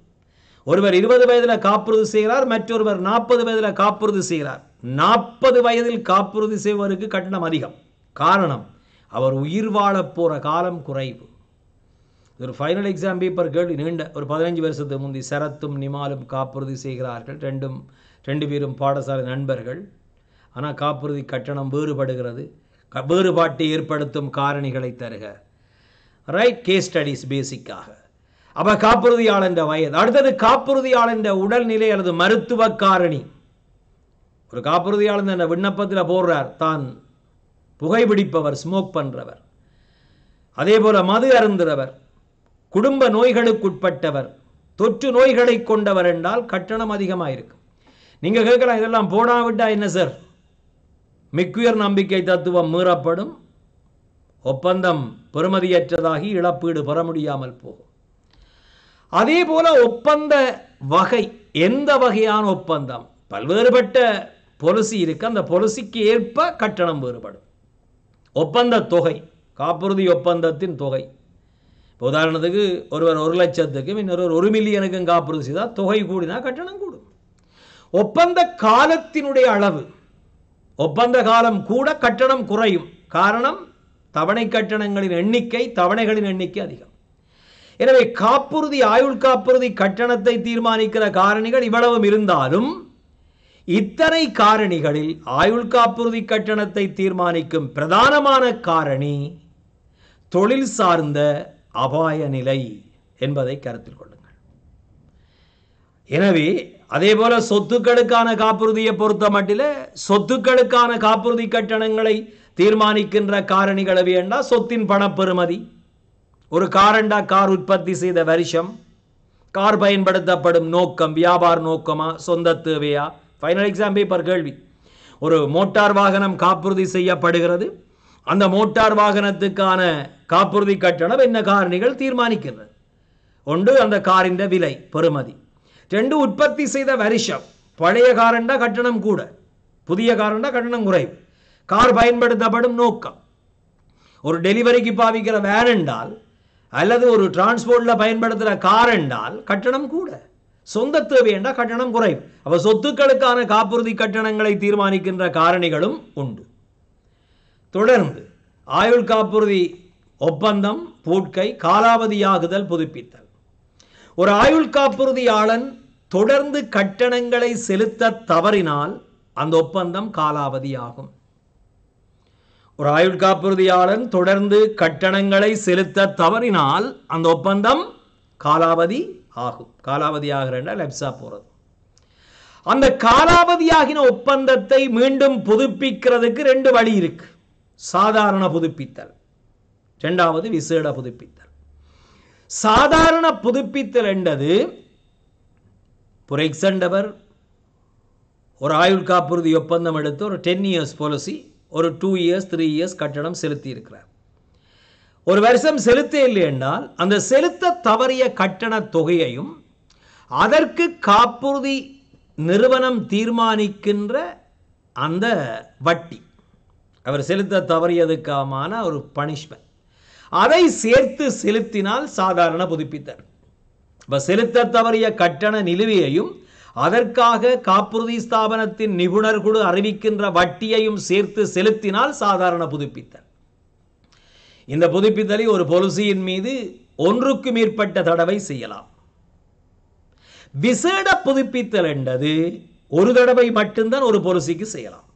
ஒருவர் இருபது வயதில் காப்புறுதி செய்கிறார் மற்றொருவர் நாற்பது வயதில் காப்புறுதி செய்கிறார் நாற்பது வயதில் காப்புறுதி செய்வருக்கு கட்டணம் அதிகம் காரணம் அவர் உயிர் வாழ போகிற காலம் குறைவு ஒரு ஃபைனல் எக்ஸாம் பேப்பர் கேள்வி நீண்ட ஒரு பதினஞ்சு வருஷத்துக்கு முந்தி சரத்தும் நிமாலும் காப்புறுதி செய்கிறார்கள் ரெண்டும் ரெண்டு பேரும் பாடசாலை நண்பர்கள் ஆனால் காப்புறுதி கட்டணம் வேறுபடுகிறது வேறுபாட்டை ஏற்படுத்தும் காரணிகளை தருக ரைட் கேஸ் ஸ்டடீஸ் பேசிக்காக அப்ப காப்புறுதியாள் என்ற வயது அடுத்தது காப்புறுதியாளர் என்ற உடல்நிலை அல்லது மருத்துவ காரணி ஒரு காப்புறுதியாளர் என்ற விண்ணப்பத்தில் போடுறார் தான் புகைப்பிடிப்பவர் ஸ்மோக் பண்றவர் அதே போல மது அருந்துறவர் குடும்ப நோய்களுக்குட்பட்டவர் தொற்று நோய்களை கொண்டவர் என்றால் கட்டணம் அதிகமாக இருக்கும் நீங்கள் கேட்கலாம் இதெல்லாம் போடாவிட்டா என்ன சார் மிக்குயர் நம்பிக்கை தத்துவம் மீறப்படும் ஒப்பந்தம் பெறுமதியற்றதாகி இழப்பீடு பெற முடியாமல் போகும் அதே போல ஒப்பந்த வகை எந்த வகையான ஒப்பந்தம் பல்வேறுபட்ட பொலிசி இருக்கு அந்த பொலிசிக்கு ஏற்ப கட்டணம் வேறுபடும் ஒப்பந்த தொகை காப்புறுதி ஒப்பந்தத்தின் தொகை உதாரணத்துக்கு ஒருவர் ஒரு லட்சத்துக்கும் இன்னொரு ஒரு மில்லியனுக்கும் காப்புறுதி செய்தால் தொகை கூடினா கட்டணம் கூடும் ஒப்பந்த காலத்தினுடைய அளவு ஒப்பந்த காலம் கூட கட்டணம் குறையும் காரணம் தவணை கட்டணங்களின் எண்ணிக்கை தவணைகளின் எண்ணிக்கை அதிகம் எனவே காப்புறுதி ஆயுள் காப்புறுதி கட்டணத்தை தீர்மானிக்கிற காரணிகள் இவ்வளவும் இருந்தாலும் இத்தனை காரணிகளில் ஆயுள் காப்புறுதி கட்டணத்தை தீர்மானிக்கும் பிரதானமான காரணி தொழில் சார்ந்த அபாய நிலை என்பதை கருத்தில் கொள்ளுங்கள் எனவே அதே போல சொத்துக்களுக்கான காப்புறுதியை பொறுத்த மட்டில சொத்துக்களுக்கான காப்புறுதி கட்டணங்களை தீர்மானிக்கின்ற காரணிகள் வேண்டாம் சொத்தின் பணப்பெறுமதி ஒரு காரண்டா கார் உற்பத்தி செய்த வருஷம் கார் பயன்படுத்தப்படும் நோக்கம் வியாபார நோக்கமா சொந்த தேவையா ஃபைனல் எக்ஸாம் பேப்பர் கேள்வி ஒரு மோட்டார் வாகனம் காப்புறுதி செய்யப்படுகிறது அந்த மோட்டார் வாகனத்துக்கான காப்புறுதி கட்டணம் என்ன காரணிகள் தீர்மானிக்கின்றது ஒன்று அந்த காரின் விலை பெறுமதி ரெண்டு உற்பத்தி செய்த வருஷம் பழைய காரண்டா கட்டணம் கூட புதிய காரண்டா கட்டணம் குறைவு கார் பயன்படுத்தப்படும் நோக்கம் ஒரு டெலிவரிக்கு பாவிக்கிற வேன் என்றால் அல்லது ஒரு டிரான்ஸ்போர்ட்டில் பயன்படுத்துகிற கார் என்றால் கட்டணம் கூட சொந்த தேவை என்றால் கட்டணம் குறையும் அப்போ சொத்துக்களுக்கான காப்புறுதி கட்டணங்களை தீர்மானிக்கின்ற காரணிகளும் உண்டு தொடர்ந்து ஆயுள் காப்புறுதி ஒப்பந்தம் பூட்கை காலாவதியாகுதல் புதுப்பித்தல் ஒரு ஆயுள் காப்புறுதியாளன் தொடர்ந்து கட்டணங்களை செலுத்த தவறினால் அந்த ஒப்பந்தம் காலாவதியாகும் ஒரு ஆயுள் காப்புறுதியாளன் தொடர்ந்து கட்டணங்களை செலுத்த தவறினால் அந்த ஒப்பந்தம் காலாவதி ஆகும் காலாவதி ஆகிறண்டா லெப்ஸா போகிறது அந்த காலாவதியாகின ஒப்பந்தத்தை மீண்டும் புதுப்பிக்கிறதுக்கு ரெண்டு வழி இருக்கு சாதாரண புதுப்பித்தல் ரெண்டாவது விசேட புதுப்பித்தல் சாதாரண புதுப்பித்தல் என்றது ஃபார் எக்ஸண்டவர் ஒரு ஆயுள் காப்புறுதி ஒப்பந்தம் எடுத்து ஒரு டென் இயர்ஸ் பாலிசி ஒரு டூ இயர்ஸ் த்ரீ இயர்ஸ் கட்டணம் செலுத்தி இருக்கிறார் ஒரு வருஷம் செலுத்த இல்லை என்றால் அந்த செலுத்த தவறிய கட்டண தொகையையும் அதற்கு காப்புறுதி நிறுவனம் தீர்மானிக்கின்ற அந்த வட்டி அவர் செலுத்த தவறியதுக்கான ஒரு பனிஷ்மெண்ட் அதை சேர்த்து செலுத்தினால் சாதாரண புதுப்பித்தார் இப்போ செலுத்த தவறிய கட்டண நிலுவையையும் அதற்காக காப்புறுதி ஸ்தாபனத்தின் நிபுணர் குழு அறிவிக்கின்ற வட்டியையும் சேர்த்து செலுத்தினால் சாதாரண புதுப்பித்தல் இந்த புதுப்பித்தலை ஒரு பொலிசியின் மீது ஒன்றுக்கு மேற்பட்ட தடவை செய்யலாம் விசேட புதுப்பித்தல் என்றது ஒரு தடவை மட்டும்தான் ஒரு பொலிசிக்கு செய்யலாம்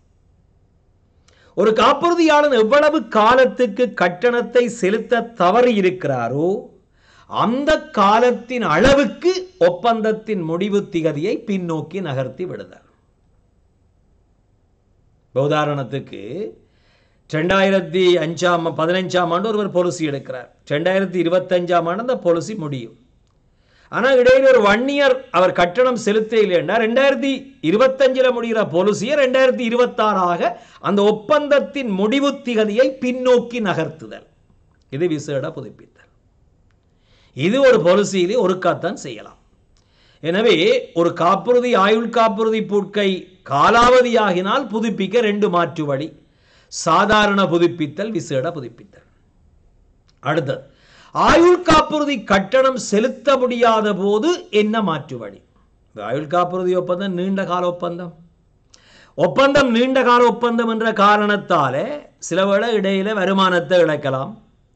ஒரு காப்புறுதியாளன் எவ்வளவு காலத்துக்கு கட்டணத்தை செலுத்த தவறி இருக்கிறாரோ அந்த காலத்தின் அளவுக்கு ஒப்பந்தத்தின் முடிவு திகதியை பின்னோக்கி நகர்த்தி விடுதல் உதாரணத்துக்கு ரெண்டாயிரத்தி அஞ்சாம் பதினஞ்சாம் ஆண்டு ஒருவர் பொலிசி எடுக்கிறார் ரெண்டாயிரத்தி இருபத்தஞ்சாம் ஆண்டு அந்த பொலிசி முடியும் ஆனால் இடையில ஒரு ஒன் இயர் அவர் கட்டணம் செலுத்த இல்லைன்னா ரெண்டாயிரத்தி இருபத்தஞ்சில் முடிகிற பொலிசியை ரெண்டாயிரத்தி இருபத்தாறாக அந்த ஒப்பந்தத்தின் முடிவு திகதியை பின்னோக்கி நகர்த்துதல் இது விசேட புதுப்பித்தார் இது ஒரு பொலிசியிலே ஒருக்காத்தான் செய்யலாம் எனவே ஒரு காப்புறுதி ஆயுள் காப்புறுதி பூட்கை காலாவதியாகினால் புதுப்பிக்க ரெண்டு மாற்று வழி சாதாரண புதுப்பித்தல் விசேட புதுப்பித்தல் அடுத்தது ஆயுள் காப்புறுதி கட்டணம் செலுத்த முடியாத போது என்ன மாற்று வழி ஆயுள் காப்புறுதி ஒப்பந்தம் நீண்ட கால ஒப்பந்தம் ஒப்பந்தம் நீண்ட கால ஒப்பந்தம் என்ற காரணத்தாலே சில வேளை இடையில வருமானத்தை இழக்கலாம்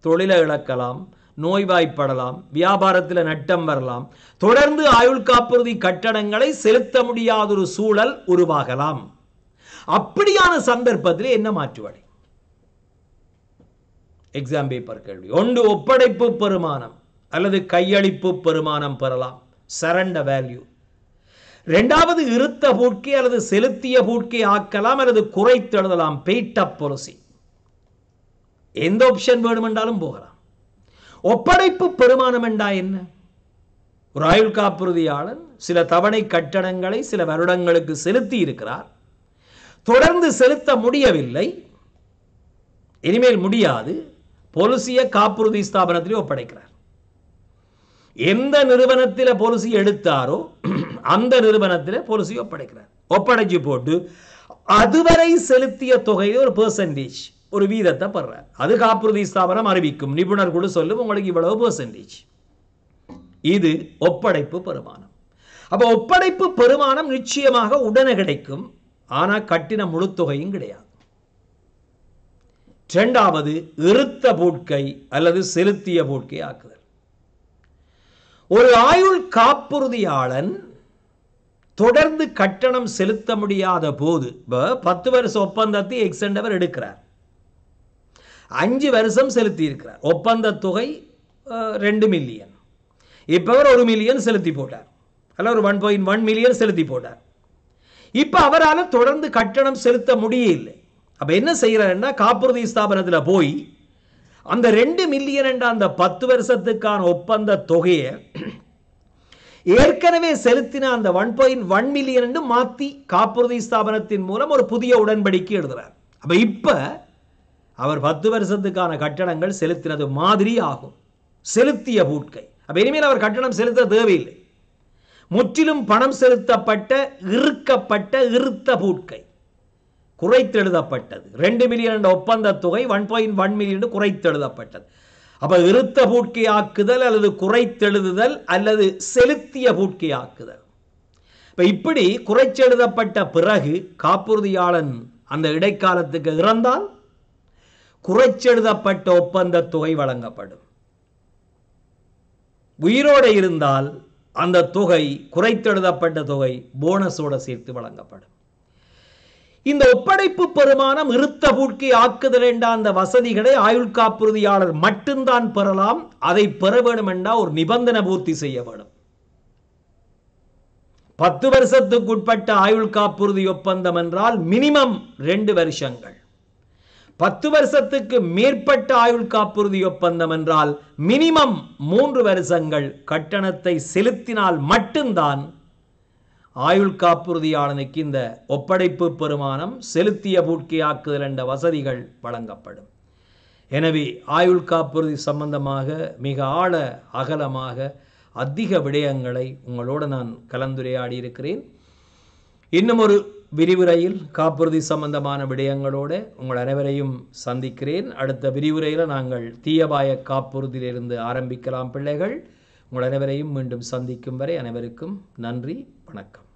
தொழிலை இழக்கலாம் நோய்வாய்ப்படலாம் வியாபாரத்தில் நட்டம் வரலாம் தொடர்ந்து ஆயுள் காப்புறுதி கட்டணங்களை செலுத்த முடியாத ஒரு சூழல் உருவாகலாம் அப்படியான சந்தர்ப்பத்தில் என்ன மாற்றுவடை எக்ஸாம் பேப்பர் கேள்வி ஒன்று ஒப்படைப்பு பெருமானம் அல்லது கையளிப்பு பெருமானம் பெறலாம் சரண்ட வேல்யூ ரெண்டாவது இருத்த பூட்கே அல்லது செலுத்திய பூட்கே ஆக்கலாம் அல்லது குறைத்து எழுதலாம் பெய்ட் அப் எந்த ஆப்ஷன் வேணுமென்றாலும் போகலாம் ஒப்படைப்பு பெருமானம் என்றா என்ன ஒரு ஆயுள் காப்புறுதியாளன் சில தவணை கட்டணங்களை சில வருடங்களுக்கு செலுத்தி இருக்கிறார் தொடர்ந்து செலுத்த முடியவில்லை இனிமேல் முடியாது பொலிசிய காப்புறுதி ஸ்தாபனத்திலே ஒப்படைக்கிறார் எந்த நிறுவனத்தில் பொலிசி எடுத்தாரோ அந்த நிறுவனத்தில் பொலிசி ஒப்படைக்கிறார் ஒப்படைச்சு போட்டு அதுவரை செலுத்திய தொகையை ஒரு பெர்சன்டேஜ் ஒரு வீதத்தை படுறார் அது காப்புறுதி ஸ்தாபனம் அறிவிக்கும் நிபுணர் குழு சொல்லும் உங்களுக்கு இவ்வளவு பெர்சன்டேஜ் இது ஒப்படைப்பு பெருமானம் அப்போ ஒப்படைப்பு பெருமானம் நிச்சயமாக உடனே கிடைக்கும் ஆனால் கட்டின முழு தொகையும் கிடையாது இரண்டாவது இருத்த போட்கை அல்லது செலுத்திய போட்கை ஆக்குதல் ஒரு ஆயுள் காப்புறுதியாளன் தொடர்ந்து கட்டணம் செலுத்த முடியாத போது பத்து வருஷ ஒப்பந்தத்தை எக்ஸ்டெண்டவர் எடுக்கிறார் அஞ்சு வருஷம் செலுத்தி இருக்கிறார் ஒப்பந்த தொகை ரெண்டு மில்லியன் இப்போ அவர் ஒரு மில்லியன் செலுத்தி போட்டார் அல்ல ஒரு ஒன் பாயிண்ட் ஒன் மில்லியன் செலுத்தி போட்டார் இப்போ அவரால் தொடர்ந்து கட்டணம் செலுத்த முடியல அப்போ என்ன செய்கிறாருன்னா காப்புறுதி ஸ்தாபனத்தில் போய் அந்த ரெண்டு மில்லியன் என்ற அந்த பத்து வருஷத்துக்கான ஒப்பந்த தொகையை ஏற்கனவே செலுத்தின அந்த ஒன் பாயிண்ட் ஒன் மில்லியன் மாற்றி காப்புறுதி ஸ்தாபனத்தின் மூலம் ஒரு புதிய உடன்படிக்கை எழுதுறார் அப்போ இப்போ அவர் பத்து வருஷத்துக்கான கட்டணங்கள் செலுத்தினது மாதிரி ஆகும் செலுத்திய பூட்கை அப்போ இனிமேல் அவர் கட்டணம் செலுத்த தேவையில்லை முற்றிலும் பணம் செலுத்தப்பட்ட இறுக்கப்பட்ட இருத்த பூட்கை குறைத்தெழுதப்பட்டது ரெண்டு மில்லியன் ஒப்பந்த தொகை ஒன் பாயிண்ட் ஒன் மில்லியன் குறைத்தெழுதப்பட்டது அப்போ இருத்த ஆக்குதல் அல்லது குறைத்தெழுதுதல் அல்லது செலுத்திய பூட்கை ஆக்குதல் இப்போ இப்படி குறைச்செழுதப்பட்ட பிறகு காப்புறுதியாளன் அந்த இடைக்காலத்துக்கு இறந்தால் குறைச்செழுதப்பட்ட ஒப்பந்த தொகை வழங்கப்படும் உயிரோடு இருந்தால் அந்த தொகை குறைத்தெழுதப்பட்ட தொகை போனஸோடு சேர்த்து வழங்கப்படும் இந்த ஒப்படைப்பு பெருமானம் இருத்த பூட்கி ஆக்குதல் என்ற அந்த வசதிகளை ஆயுள் காப்புறுதியாளர் மட்டும்தான் பெறலாம் அதை பெற வேண்டும் என்றால் ஒரு நிபந்தனை பூர்த்தி செய்ய வேண்டும் பத்து வருஷத்துக்குட்பட்ட ஆயுள் காப்புறுதி ஒப்பந்தம் என்றால் மினிமம் ரெண்டு வருஷங்கள் பத்து வருஷத்துக்கு மேற்பட்ட ஆயுள் காப்புறுதி ஒப்பந்தம் என்றால் மினிமம் மூன்று வருஷங்கள் கட்டணத்தை செலுத்தினால் மட்டும்தான் ஆயுள் காப்புறுதியாளனுக்கு இந்த ஒப்படைப்பு பெருமானம் செலுத்திய பூட்கியாக்குதல் என்ற வசதிகள் வழங்கப்படும் எனவே ஆயுள் காப்புறுதி சம்பந்தமாக மிக ஆழ அகலமாக அதிக விடயங்களை உங்களோடு நான் கலந்துரையாடி இருக்கிறேன் இன்னும் ஒரு விரிவுரையில் காப்புறுதி சம்பந்தமான விடயங்களோடு உங்கள் அனைவரையும் சந்திக்கிறேன் அடுத்த விரிவுரையில் நாங்கள் தீயபாய காப்புறுதியிலிருந்து ஆரம்பிக்கலாம் பிள்ளைகள் உங்கள் அனைவரையும் மீண்டும் சந்திக்கும் வரை அனைவருக்கும் நன்றி வணக்கம்